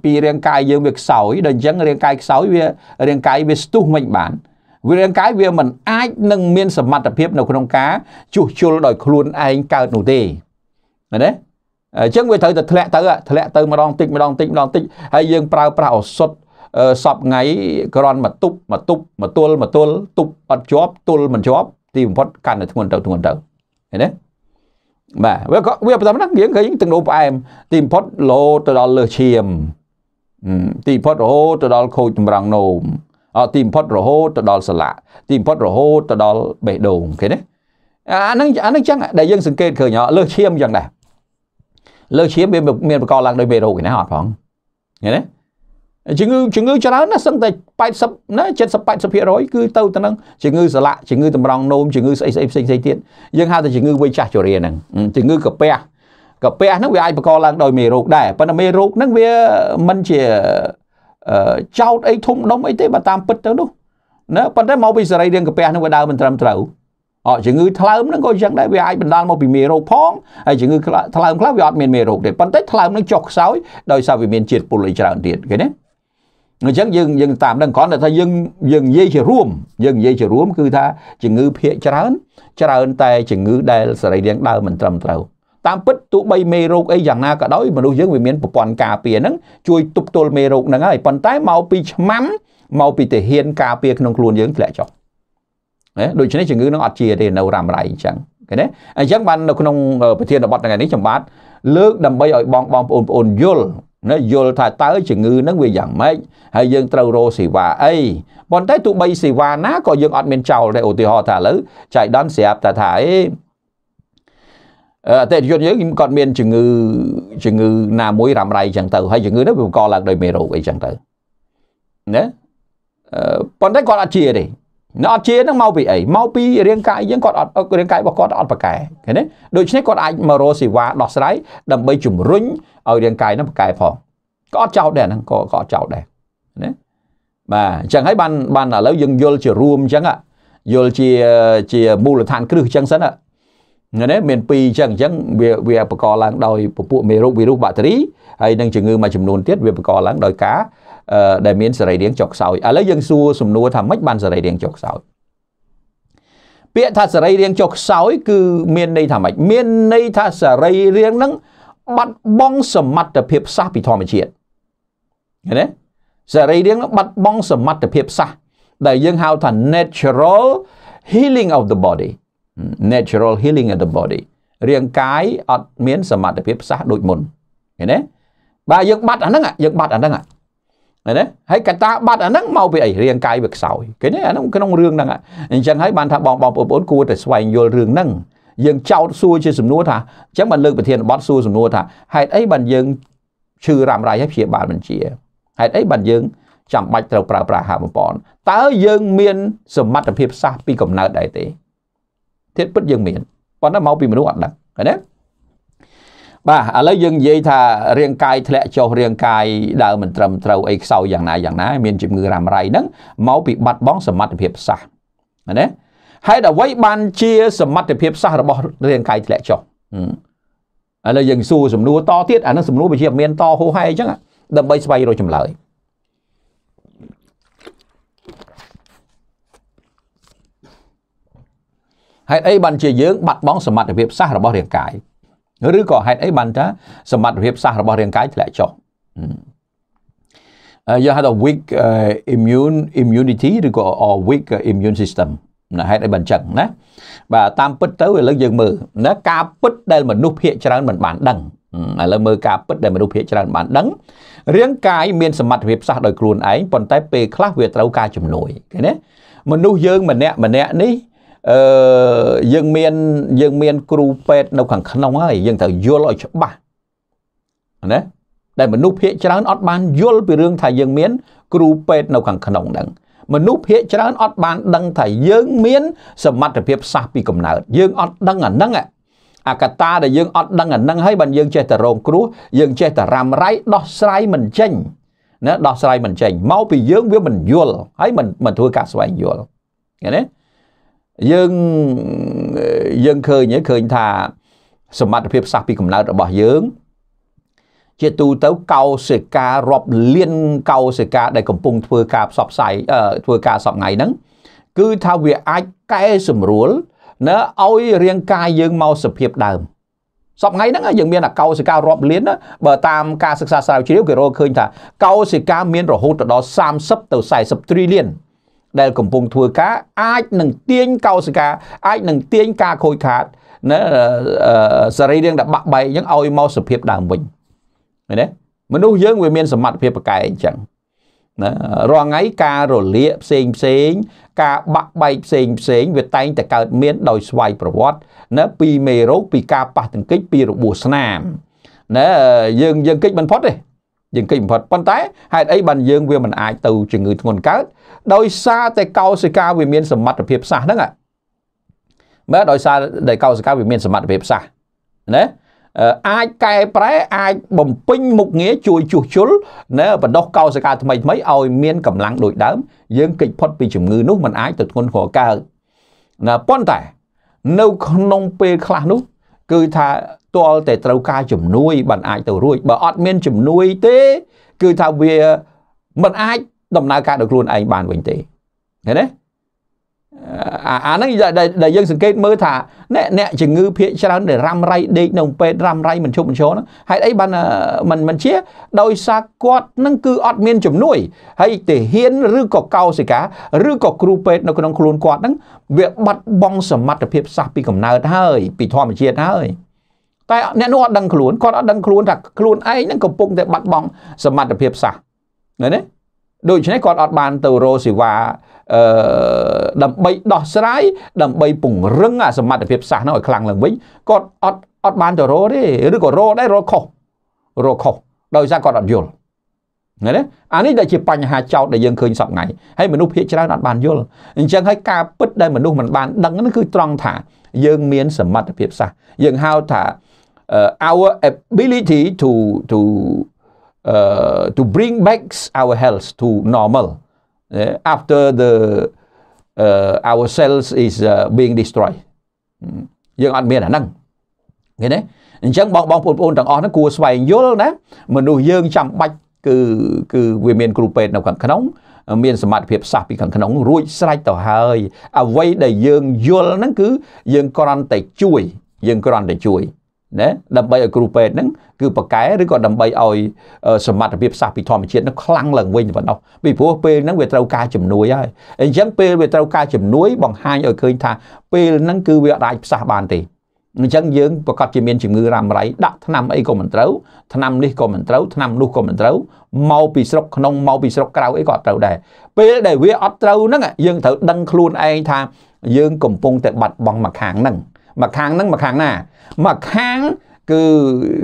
ពីរាងកាយយើងវាខ្សោយដល់អញ្ចឹងរាងកាយខ្សោយវារាងកាយវាស្ទុះមិនបាន វារាងកាយវាមិនអាចនឹងមានសមត្ថភាពនៅក្នុងការជួសជុលដោយ ខ្លួនឯងកើតនោះទេណាអញ្ចឹងវាត្រូវតែធ្លាក់ទៅធ្លាក់ទៅម្ដងតិចម្ដងតិចម្ដងតិចហើយយើងប្រើប្រាស់ឱសថសពថ្ងៃ ក្រាន់មកទប់មកទប់មកទល់មកទល់ទប់អត់ជាប់ទល់មិនជាប់ ទីបំផុត កាន់តែធ្ងន់ទៅធ្ងន់ទៅឃើញទេបាទវាក៏វាប៉ុណ្ណឹងយើងឃើញទឹកនោមផ្អែមទីបំផុតរហូតទៅដល់លើឈាមទីបំផុតរហូតទៅដល់ខូចចម្រង់នោមអត់ទីបំផុតរហូតទៅដល់សលាទីបំផុតរហូតទៅដល់បេះដូងឃើញទេអាហ្នឹងអាហ្នឹងចឹងដែលយើងសង្កេតឃើញលើឈាមចឹងដែរលើឈាមវាមានបកកឡើងដោយមេរោគឯណាអត់ផងឃើញទេជំងឺជំងឺច្រើនណាស់សឹងតែ80ណា70 80%គឺទៅទៅនឹងជំងឺសាឡាក់ជំងឺតម្រង់នោមជំងឺស្អីស្អីផ្សេងផ្សេងទៀតយើងហៅថាជំងឺវ័យចាស់ជរាហ្នឹងជំងឺកាពះកាពះហ្នឹងវាអាចបង្កឡើងដោយមេរោគដែរប៉ុន្តែមេរោគហ្នឹងវាមិនជាចោតអីធំដុំអីទេបើតាមពិតទៅនោះណាប៉ុន្តែមកពីសរីរាង្គកាពះហ្នឹងវាដើរមិនត្រឹមត្រូវអត់ជំងឺថ្លើមហ្នឹងក៏យ៉ាងដែរវាអាចបណ្ដាលមកពីមេរោគផងហើយជំងឺថ្លើមខ្លះវាអត់មានមេរោគទេប៉ុន្តែថ្លើមហ្នឹងចុះខ្សោយដោយសារវាមានជាតិពុលអីច្រើនទៀតឃើញទេអញ្ចឹងយើងយើងតាមដឹងគ្រាន់តែថាយើងយើងនិយាយជារួមយើងនិយាយជារួមគឺថាជំងឺភាកច្រើនច្រើនតែជំងឺដែលសរីរាង្គដើមមិនត្រឹមត្រូវតាមពិតទោះបីមេរោគអីយ៉ាងណាក៏ដោយមនុស្សយើងវាមានប្រព័ន្ធការពារហ្នឹងជួយទប់ទល់មេរោគហ្នឹងហើយប៉ុន្តែមកពីឆ្មាំមកពីទាហានការពារក្នុងខ្លួនយើងធ្លាក់ចុះណាដូច្នេះជំងឺនឹងអត់ជាទេនៅរ៉ាំរ៉ៃអញ្ចឹងឃើញទេអញ្ចឹងបាននៅក្នុងប្រធានបទថ្ងៃនេះខ្ញុំបាទលើកដើម្បីឲ្យបងបងប្អូនប្អូនយល់ណាយល់ថាតើជំងឺហ្នឹងវាយ៉ាងម៉េចហើយយើងត្រូវរោសេវាអីប៉ុន្តែទោះបីសេវាណាក៏យើងអត់មានចោលដែរឧទាហរណ៍ថាឥឡូវចៃដន្យស្រាប់តែថាអេអតិថិជនយើងគាត់មានជំងឺជំងឺណាមួយរ៉ាំរ៉ៃចឹងទៅ ហើយជំងឺនេះវាបង្កឡើងដោយមេរោគអីចឹងទៅណាប៉ុន្តែគាត់អត់ជាទេនៅអត់ជានឹងមកពីអីមកពីរាងកាយយើងគាត់អត់អឹករាងកាយរបស់គាត់អត់ប្រកែឃើញទេដូច្នេះគាត់អាចមករកសេវាដោះស្រាយដើម្បីជំរុញឲ្យរាងកាយនឹងប្រកែផងក៏អត់ចោតដែរហ្នឹងក៏ក៏អត់ចោតដែរណាបាទអញ្ចឹងហើយបានបានឥឡូវយើងយល់ជារួមអញ្ចឹងយល់ជាជាមូលដ្ឋានគ្រឹះអញ្ចឹងសិនណាណាមានពីរអញ្ចឹងអញ្ចឹងវាវាបង្កឡើងដោយពពួកមេរោគវីរុសបាក់តេរីហើយនឹងជំងឺមួយចំនួនទៀតវាបង្កឡើងដោយការដែលមានសរីរាង្គចុះខ្សោយឥឡូវយើងសួរសំណួរថាម៉េចបានសរីរាង្គចុះខ្សោយពាក្យថាសរីរាង្គចុះខ្សោយគឺមានន័យថាម៉េចមានន័យថាសរីរាង្គនឹងបាត់បង់សមត្ថភាពសះពីធម្មជាតិឃើញទេសរីរាង្គនឹងបាត់បង់សមត្ថភាពសះដែលយើងហៅថា natural healing of the body natural healing of the body រាងកាយអត់មាន សមត្ថភាពសះដូចមុនឃើញទេបាទយើងបាត់អាហ្នឹងយើងបាត់អាហ្នឹងណាហើយកតាបាត់អាហ្នឹងមកពីអីរាងកាយវាខ្សោយគេនេះអាហ្នឹងក្នុងរឿងហ្នឹងអញ្ចឹងហើយបានថាបងបងប្អូនគួរតែស្វែងយល់រឿងហ្នឹងយើងចោតសួរជាសំណួរថាអញ្ចឹងបានលើកប្រធានបទសួរសំណួរថាហេតុអីបានយើងឈឺរ៉ាំរ៉ៃហើយព្យាបាលបញ្ជាហេតុអីបានយើងចាំបាច់ត្រូវប្រើប្រាស់ហាបំពន់តើយើងមានសមត្ថភាពសាសពីកំណើតដែរទេធៀបពិតយើងមានប៉ុន្តែមកពីមនុស្សអត់ដឹងឃើញទេបាទឥឡូវយើងនិយាយថារាងកាយធ្លាក់ចុះរាងកាយដើរមិនត្រឹមត្រូវអីខ្សោយយ៉ាងណាយ៉ាងណា មានជំងឺរ៉ាំរ៉ៃហ្នឹងមកពីបាត់បង់សមត្ថភាពសះណាហេតុអ្វីបានជាសមត្ថភាពសះរបស់រាងកាយធ្លាក់ចុះឥឡូវយើងសួរសំណួរតទៀតអានឹងសំណួរវាជា មានតហូហែអញ្ចឹងដើម្បីស្វែងរកចម្លើយហេតុអីបានជាយើងបាត់បង់សមត្ថភាពសះរបស់រាងកាយឬក៏ហេតុអីបានថាសមត្ថភាពសាសរបស់រាងកាយធ្លាក់ចុះយើងហៅថា weak uh, immune immunity ឬក៏ weak immune system ណាហេតុអីបានចឹងណាបាទតាមពិតទៅឥឡូវយើងមើលណាការពិតដែលមនុស្សភាគច្រើនមិនបាន ដឹងឥឡូវមើលការពិតដែលមនុស្សភាគច្រើនបានដឹង រាងកាយមានសមត្ថភាពផ្សះដោយខ្លួនឯងប៉ុន្តែពេលខ្លះវាត្រូវការជំនួយឃើញទេមនុស្សយើងម្នាក់ម្នាក់នេះអឺយើងមានយើងមានគ្រូពេទ្យនៅខាងក្នុងហើយយើងត្រូវយល់ឲ្យច្បាស់ណាដែលមនុស្សភាគច្រើនអត់បានយល់ពីរឿងថាយើងមានគ្រូពេទ្យនៅខាងក្នុងហ្នឹងមនុស្សភាគច្រើនអត់បានដឹងថាយើងមានសមត្ថភាពសាសពីកំណើតយើងអត់ដឹងអាហ្នឹងអាកតាដែលយើងអត់ដឹងអាហ្នឹងហើយបានយើងចេះតែរង គ្រោះយើងចេះតែរ៉ាំរ៉ៃដោះស្រាយមិនចេញណាដោះស្រាយមិនចេញមកពីយើងវាមិនយល់ហើយមិនមិនធ្វើការស្វែងយល់ឃើញទេយើងយើងឃើញឃើញថា សមត្ថភាពសាសពីកំណើតរបស់យើង ជាទូទៅកោសិការាប់លាន កោសិកា ដែលកំពុងធ្វើការផ្សព្វផ្សាយធ្វើការសពថ្ងៃហ្នឹងគឺថាវាអាចកែសម្រួលណាឲ្យរាងកាយយើងមកសភាពដើមសពថ្ងៃហ្នឹងយើងមានកោសិការាប់លានបើតាមការសិក្សាស្រាវជ្រាវគេរកឃើញថាកោសិកាមានរហូតដល់30ទៅ40ត្រីលានដែលកំពុងធ្វើការអាចនឹងទាញកោសិកាអាចនឹងទាញការខូចខាតណាសរីរាង្គដែលបាក់បែកអញ្ចឹងឲ្យមកសភាពដើមវិញឃើញទេមនុស្សយើងវាមាន សមត្ថភាពប្រកែកអញ្ចឹងណារាល់ថ្ងៃការរលាកផ្សេងផ្សេង ការ បាក់បែកផ្សេងផ្សេងវាតែងតែកើតមានដោយ ស្វ័យប្រវត្តិណាពីមេរោគពីការប៉ះទង្គិចពីរបួសស្នាមណាយើងយើង គិតមិនផុតទេយើងគិតបំផុតប៉ុន្តែហេតុអីបានយើងវាមិនអាចទៅជំងឺធ្ងន់កើតដោយសារតែកោសិកាវាមានសមត្ថភាពផ្សះហ្នឹងមើលដោយសារតែកោសិកាវាមានសមត្ថភាពផ្សះណាអាចកែប្រែអាចបំពេញមុខងារជួយជួសជុលនៅបណ្ដោះកោសិកាថ្មីថ្មីឲ្យមានកម្លាំងដូចដើមយើងគេចផុតពីជំងឺនោះมันអាចទៅធ្ងន់ធ្ងរកើតណាប៉ុន្តែនៅក្នុងពេលខ្លះនោះគឺថាទាល់តែត្រូវការជំនួយបានអាចទៅរួចបើអត់មានជំនួយទេគឺថាវាមិនអាចដំណើរការដោយខ្លួនឯងបានវិញទេឃើញទេអាហ្នឹងដែលយើងសង្កេតមើលថាអ្នកអ្នកជំងឺភាកច្រើនដែលរ៉ាំរៃដេកនៅពេទ្យរ៉ាំរៃមិនឈប់មិនឈរហ្នឹងហេតុអីបានមិនមិនជាដោយសារគាត់ហ្នឹងគឺអត់មានជំនួយហើយទាហានឬក៏កោសិកាឬក៏គ្រូពេទ្យនៅក្នុងខ្លួនគាត់ហ្នឹងវាបាត់បង់សមត្ថភាពសាស្ត្រពីកំណើតហើយពីធម្មជាតិហើយតែអ្នកនោះអត់ដឹងខ្លួនគាត់អត់ដឹងខ្លួនថាខ្លួនឯងនឹងកំពុងតែបាត់បង់សមត្ថភាពសាសឃើញទេដូច្នេះគាត់អត់បានទៅរោសេវាអឺដើម្បីដោះស្រាយដើម្បីពង្រឹងអាសមត្ថភាពសាសនោះឲ្យខ្លាំងឡើងវិញគាត់អត់អត់បានទៅរោទេឬក៏រោដែររោខុសរោខុសដោយសារគាត់អត់យល់ឃើញទេអានេះដែលជាបញ្ហាចោតដែលយើងឃើញសពថ្ងៃហើយមនុស្សភាគច្រើនអត់បានយល់អញ្ចឹងហើយការពិតដែលមនុស្សមិនបានដឹងនោះគឺត្រង់ថាយើងមានសមត្ថភាពសាសយើងហៅថា uh, our ability to to uh, to bring back our health to normal uh, after the uh, our cells is uh, being destroyed យើងអត់មាន អាហ្នឹងឃើញទេអញ្ចឹងបងបងប្អូនទាំងអស់ហ្នឹងគួរស្វែងយល់ណាមនុស្សយើងចាំបាច់គឺគឺវាមានគ្រូពេទ្យនៅខាងក្នុង មានសមត្ថភាពសាស្ត្រពីខាងក្នុងរួចស្រេចទៅហើយ អ្វីដែលយើងយល់ហ្នឹងគឺយើងគ្រាន់តែជួយយើងគ្រាន់តែជួយណាដើម្បីឲ្យគ្រូពេទ្យហ្នឹងគឺប៉កែឬក៏ដើម្បីឲ្យ សមត្ថភាពសាស្ត្រពីធម្មជាតិហ្នឹងខ្លាំងឡើងវិញទៅបណ្ដោះពីព្រោះពេលហ្នឹងវាត្រូវការជំនួយហើយអញ្ចឹងពេលវាត្រូវការជំនួយបង្ហាញឲ្យឃើញថាពេលហ្នឹងគឺវាអាចផ្សះបានទេអញ្ចឹងយើងប្រកាសជាមានជំងឺរ៉ាំរ៉ៃដាក់ឆ្នាំអីក៏មិនត្រូវឆ្នាំនេះក៏មិនត្រូវឆ្នាំនោះក៏មិនត្រូវមកពីស្រុកក្នុងមកពីស្រុកក្រៅអីក៏អត់ត្រូវដែរពេលដែលវាអត់ត្រូវហ្នឹងយើងត្រូវដឹងខ្លួនឯងថាយើងកំពុងតែបាត់បង់មួយខាងហ្នឹងមួយខាងហ្នឹងមួយខាងណាមួយខាងគឺ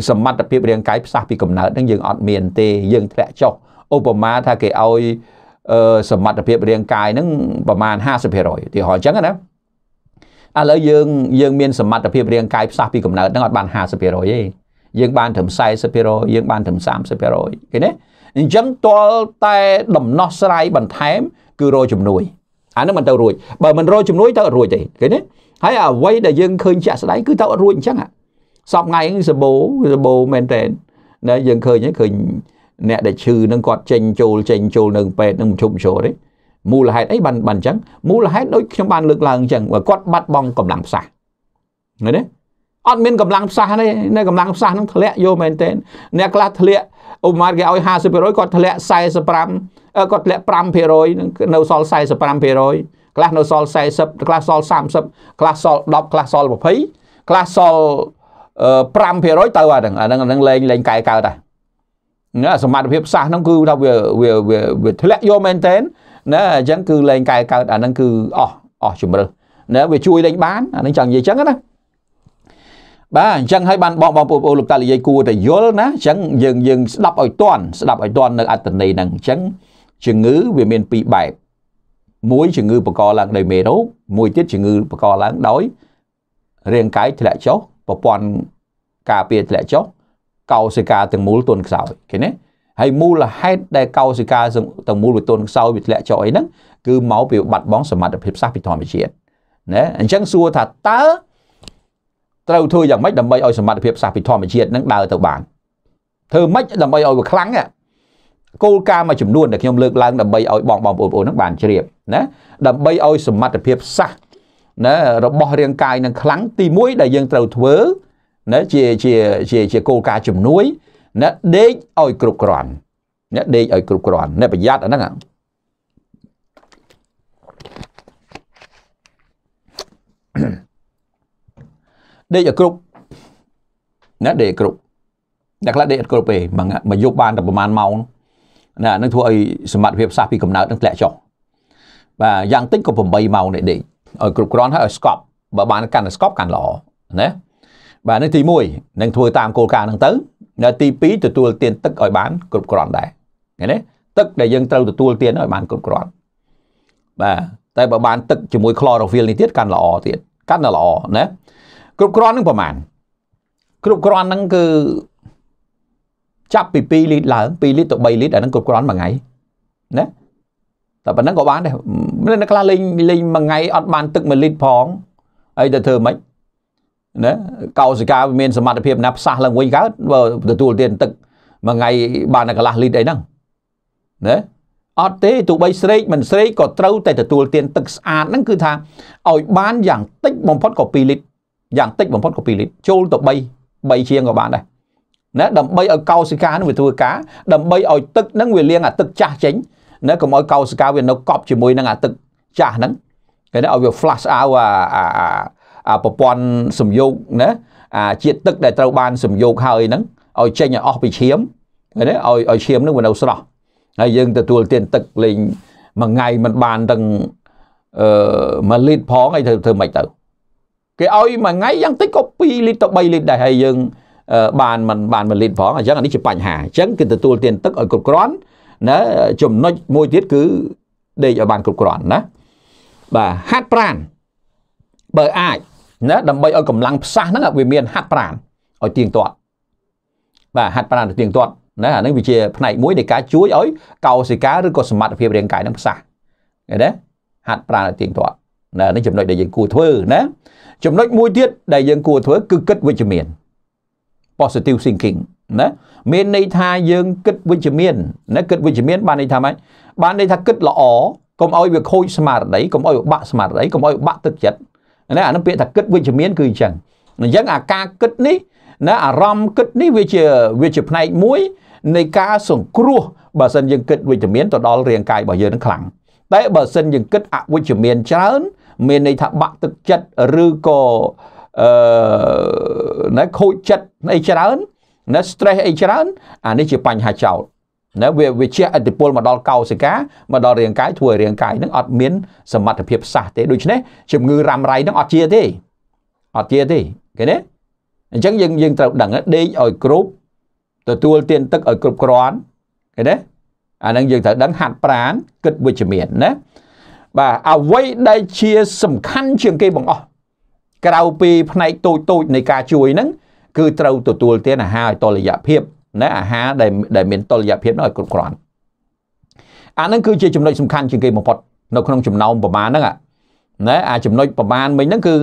សមត្ថភាពរាងកាយផ្សះពីកំណើតហ្នឹងយើងអត់មានទេយើងធ្លាក់ចុះឧបមាថាគេឲ្យសមត្ថភាពរាងកាយហ្នឹងប្រមាណ50%ឧទាហរណ៍អញ្ចឹងណាឥឡូវយើងយើងមានសមត្ថភាពរាងកាយផ្សះពីកំណើតហ្នឹងអត់បាន50%ទេយើងបានត្រឹម40%យើងបានត្រឹម30%ឃើញទេអញ្ចឹងតលតែ ដំណោះស្រាយបន្ថែម គឺរកជំនួយ អានឹងមិនទៅរួចបើមិនរកជំនួយទៅអត់រួចទេឃើញទេហើយអ្វីដែលយើងឃើញជាក់ស្ដែងគឺទៅអត់រួចអញ្ចឹងសពថ្ងៃសបោសបោមែនតើណាយើងឃើញឃើញអ្នកដែលឈឺនឹងគាត់ចេញចូលចេញចូលនៅពេទ្យនឹងមិនឈប់មិនចូលទេមូលហេតុអីបានបានអញ្ចឹងមូលហេតុដូចខ្ញុំបានលើកឡើងអញ្ចឹងគាត់បាត់បង់កម្លាំងផ្សះឃើញទេអត់មានកម្លាំងផ្សះទេនៅកម្លាំងផ្សះនឹងធ្លាក់យកមែនទេអ្នកខ្លះធ្លាក់ឧបមាគេឲ្យ50%គាត់ធ្លាក់45គាត់ធ្លាក់5%នៅសល់45%អខ្លះនៅសល់40ខ្លះសល់30ខ្លះសល់10ខ្លះសល់20ខ្លះសល់5%ទៅអាហ្នឹងអាហ្នឹងអាហ្នឹងលេងលេងកែកើតដែរណាសមត្ថភាពសាសហ្នឹងគឺថាវាវាវាធ្លាក់យកមែនតែនណាអញ្ចឹងគឺលេងកែកើតអាហ្នឹងគឺអស់អស់ជំរឹះណាវាជួយលេងបានអាហ្នឹងចង់និយាយអញ្ចឹងណាបាទអញ្ចឹងហើយបានបងបងប្អូនលោកតានិយាយគួរតែយល់ណាអញ្ចឹងយើងយើងស្ដាប់ឲ្យតន់ស្ដាប់ឲ្យតន់នៅអត្តន័យហ្នឹងអញ្ចឹងជំងឺវាមានពីរបែបមួយជំងឺបកកឡើងដោយមេរោគមួយទៀតជំងឺបកកឡើងដោយរាងកាយធ្លាក់ចុះប្រព័ន្ធការពារធ្លាក់ចុះកោសិកាទាំងមូលទន់ខ្សោយឃើញទេហើយមូលហេតុដែលកោសិកាទាំងមូលវាទន់ខ្សោយវាធ្លាក់ចុះអីហ្នឹងគឺមកពីបាត់បង់សមត្ថភាពសាស្ត្រពីធម្មជាតិណាអញ្ចឹងសួរថាតើត្រូវធ្វើយ៉ាងម៉េចដើម្បីឲ្យសមត្ថភាពសាស្ត្រពីធម្មជាតិនឹងដើរទៅបានធ្វើម៉េចដើម្បីឲ្យវាខ្លាំងគោលការណ៍មួយចំនួនដែលខ្ញុំលើកឡើងដើម្បីឲ្យបងបងប្អូននឹងបានជ្រាបណាដើម្បីឲ្យសមត្ថភាពសាសណារបស់រាងកាយនឹងខ្លាំងទី1ដែលយើងត្រូវធ្វើណាជាជាជាជាគោលការណ៍ជំនួយណាដេកឲ្យគ្រប់គ្រាន់ណាដេកឲ្យគ្រប់គ្រាន់ណាប្រយ័ត្នអាហ្នឹងដេកឲ្យគ្រប់ណាដេកគ្រប់អ្នកខ្លះដេកអត់គ្រប់ទេមួយយប់បានតែប្រហែលម៉ោងនោះណានឹងធ្វើឲ្យសមត្ថភាពសាសពីកំណើតនឹងធ្លាក់ចុះបាទយ៉ាងតិចក៏8ម៉ោងនៃដេកឲ្យគ្រប់គ្រាន់ហើយឲ្យស្កប់បើបានកាន់ស្កប់កាន់ល្អណាបាទនេះទី1នឹងធ្វើតាមគោលការណ៍ហ្នឹងទៅនៅទី2ទទួលទានទឹកឲ្យបាន គ្រប់គ្រាន់ដែរឃើញទេទឹកដែលយើងត្រូវទទួលទានឲ្យបានគ្រប់គ្រាន់បាទតែបើបានទឹកជាមួយ chlorophyll នេះទៀតកាន់ល្អទៀតកាន់តែល្អណាគ្រប់គ្រាន់នឹងប្រហែលគ្រប់គ្រាន់ហ្នឹងគឺចាប់ពី2លីត្រឡើង2លីត្រទៅ3លីត្រអាហ្នឹងគ្រប់គ្រាន់មួយថ្ងៃណាតែប៉ុណ្ណឹងក៏បានដែរនៅខ្លះលេងលេងមួយថ្ងៃអត់បានទឹក1លីត្រផងអីទៅធ្វើមិនណាកោសិកាវាមានសមត្ថភាពណាផ្សះឡើងវិញកើតបើទទួលទានទឹកមួយថ្ងៃបានតែកន្លះលីត្រអីហ្នឹងណាអត់ទេទោះបីស្រេកមិនស្រេកក៏ត្រូវតែទទួលទានទឹកស្អាតហ្នឹងគឺថាឲ្យបានយ៉ាងតិចបំផុតក៏2លីត្រយ៉ាងតិចបំផុតក៏2លីត្រចូលទៅ3 3ជាងក៏បានដែរណាដើម្បីឲ្យកោសិកានឹងវាធ្វើការដើម្បីឲ្យទឹកនឹងវាលាងអាទឹកចាស់ចេញណាកុំឲ្យកោសិកាវានៅកប់ជាមួយនឹងអាទឹកចាស់ហ្នឹងគេឲ្យវា flash out អាអាអាប្រព័ន្ធសំយោគណាអាជាតិទឹកដែលត្រូវបានសំយោគហើយហ្នឹងឲ្យចេញឲ្យអស់ពីឈាមណាឲ្យឲ្យឈាមនឹងវានៅស្រស់ហើយយើងទទួលទានទឹកលេងមួយថ្ងៃមិនបានទាំងអឺ1លីត្រផងអីធ្វើធ្វើម៉េចទៅ គេឲ្យមួយថ្ងៃយ៉ាងតិចក៏2លីត្រទៅ3លីត្រដែរហើយយើងបានមិនបាន1លីត្រផងអញ្ចឹងអានេះជាបញ្ហាអញ្ចឹងគឺទទួលទានទឹកឲ្យគ្រប់គ្រាន់ណាចំណុចមួយទៀតគឺដេកឲ្យបានគ្រប់គ្រាន់ណាបាទហាត់ប្រាណបើអាចណាដើម្បីឲ្យកម្លាំងផ្សះហ្នឹងវាមានហាត់ប្រាណឲ្យទៀងទាត់បាទហាត់ប្រាណឲ្យទៀងទាត់ណាអានឹងវាជា ផ្នែកមួយនៃការជួយឲ្យកោសិកាឬក៏សមត្ថភាពរាងកាយនឹងផ្សះឃើញទេហាត់ប្រាណឲ្យទៀងទាត់ណានេះចំណុចដែលយើងគួរធ្វើណាចំណុចមួយទៀតដែលយើងគួរធ្វើគឺគិតវិជ្ជមាន positive thinking ណាមានន័យថាយើងគិតវិជ្ជមានណាគិតវិជ្ជមាន បានន័យថាម៉េចបានន័យថាគិតល្អកុំឲ្យវាខូចស្មារតីកុំឲ្យបាក់ស្មារតីកុំឲ្យបាក់ទឹកចិត្តណាអានឹងពាក្យថាគិតវិជ្ជមាន គឺអញ្ចឹងអញ្ចឹងអាការគិតនេះណាអារម្មណ៍គិតនេះវាជាវាជាផ្នែកមួយនៃការសង្គ្រោះបើសិនយើងគិតវិជ្ជមានទៅដល់រាងកាយរបស់យើងនឹងខ្លាំងតែបើសិនយើងគិតអវិជ្ជមានច្រើន មានន័យថាបាក់ទឹកចិត្តឬក៏អឺណាខូចចិត្តអីច្រើនណា stress អីច្រើន អានេះជាបញ្ហាចោតណាវាវាជាឥទ្ធិពលមកដល់កោសិកាមកដល់រាងកាយធ្វើឲ្យរាងកាយនឹងអត់មានសមត្ថភាពសះទេដូច្នេះជំងឺរ៉ាំរ៉ៃនឹងអត់ជាទេអត់ជាទេឃើញទេអញ្ចឹងយើងយើងត្រូវដឹងដេកឲ្យគ្រប់ទទួលទានទឹកឲ្យគ្រប់គ្រាន់ឃើញទេអានឹងយើងត្រូវដឹងហាត់ប្រាណគិតវិជ្ជមានណាបាទអ្វីដែលជាសំខាន់ជាងគេបងអស់ក្រៅពីផ្នែកតូចតូចនៃការជួយហ្នឹងគឺត្រូវទទួលទានអាហារឲ្យតលយៈភាពណាអាហារដែលដែលមានតលយៈភាពនោះឲ្យគ្រប់គ្រាន់អាហ្នឹងគឺជាចំណុចសំខាន់ជាងគេបំផុតនៅក្នុងចំណោមប្រមាណហ្នឹងណាអាចំណុចប្រមាណមិញហ្នឹងគឺ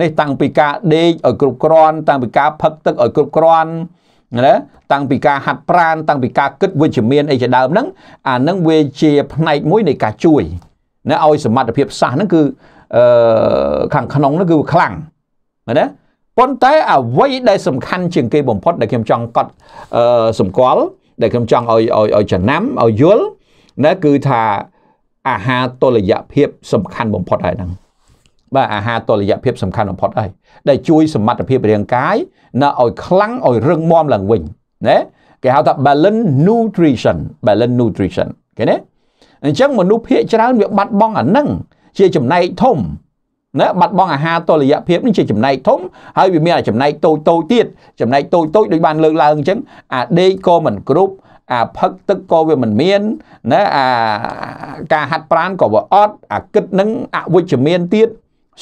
នេះតាំងពីការដេកឲ្យគ្រប់គ្រាន់តាំងពីការផឹកទឹកឲ្យគ្រប់គ្រាន់ណាតាំងពីការហាត់ប្រាណតាំងពីការគិតវិជ្ជមានអីជាដើមហ្នឹងអាហ្នឹងវាជាផ្នែកមួយនៃការជួយណាឲ្យសមត្ថភាពសាសហ្នឹងគឺអឺខាងក្នុងនោះគឺខ្លាំងមែនទេប៉ុន្តែអ្វីដែលសំខាន់ជាងគេបំផុតដែលខ្ញុំចង់កត់អឺសម្គាល់ដែលខ្ញុំចង់ឲ្យឲ្យឲ្យចំណាំឲ្យយល់ណាគឺថាអាហារតុល្យភាពសំខាន់បំផុតហើយហ្នឹង បាទអាហារតុល្យភាពសំខាន់បំផុតហើយដែលជួយសមត្ថភាពរាងកាយណាឲ្យខ្លាំងឲ្យរឹងមាំឡើងវិញណាគេហៅថា balance nutrition balance nutrition គេណាអញ្ចឹងមនុស្សភាគច្រើនវាបាត់បង់អាហ្នឹងជាចំណែកធំណាបាត់បង់អាហារតុល្យភាពនេះជាចំណែកធំ ហើយវាមានចំណែកតូចតូចទៀតចំណែកតូចតូចដូចបានលើកឡើងអញ្ចឹងអាដេកក៏មិនគ្រប់អាផឹកទឹកក៏វាមិនមានណាអាការហាត់ប្រានក៏វាអត់អាគិតនឹងអវិជ្ជមានទៀត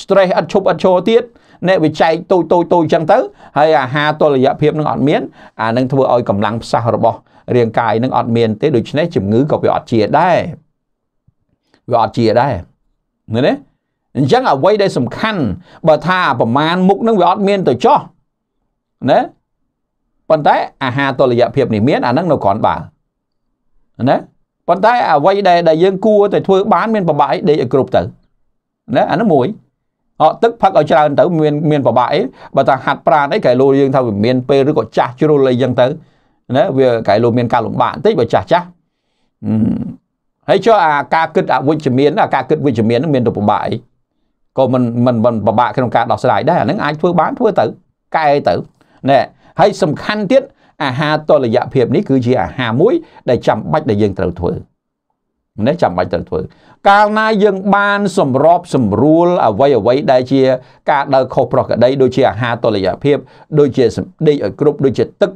stress ឥតឈប់ឥតឈរទៀតអ្នកវាចែកតូចតូចតូចអញ្ចឹងទៅហើយអាហារតុល្យភាពនឹងអត់មានអានឹងធ្វើឲ្យកម្លាំងផ្សះរបស់រាងកាយនឹងអត់មានទេដូច្នេះជំងឺក៏វាអត់ជាដែរវាអត់ជាដែរឃើញទេអញ្ចឹងអ្វីដែលសំខាន់ បើថាប្រមាណមុខនឹងវាអត់មានទៅចោះណាប៉ុន្តែអាហារតុល្យភាពនេះមានអានឹងនៅគ្រាន់បើណាប៉ុន្តែអ្វីដែលដែលយើងគួរតែធ្វើបាន មានប្របាក់អីដេកឲ្យគ្រប់ទៅណាអានោះមួយអត់ទឹកផឹកឲ្យច្រើនទៅមានមានប្របាក់អីបើថាហាត់ប្រាណអីកែលោយើងថាវាមានពេលឬក៏ចាស់ជ្រុលអីចឹងទៅណាវាកែលោមានការលំបាកបន្តិចបើចាស់ចាស់ហើយចុះអាការគិតអវិជ្ជមាន អាការគិតវិជ្ជមាននឹងមានទៅពិបាកអីក៏មិនមិនមិនពិបាកក្នុងការដោះស្រាយដែរអានឹងអាចធ្វើបានធ្វើទៅកែទៅណែហើយសំខាន់ទៀតអាហារតលយៈភាពនេះគឺជាអាហារមួយ ដែលចាំបាច់ដែលយើងត្រូវធ្វើនេះចាំបាច់ត្រូវធ្វើកាលណាយើងបានសម្របសម្រួលអ្វីអ្វីដែលជា ការដើរខុសប្រក្រតីដូចជាអាហារតលយៈភាពដូចជាសម្ដេចឲ្យគ្រប់ដូចជាទឹក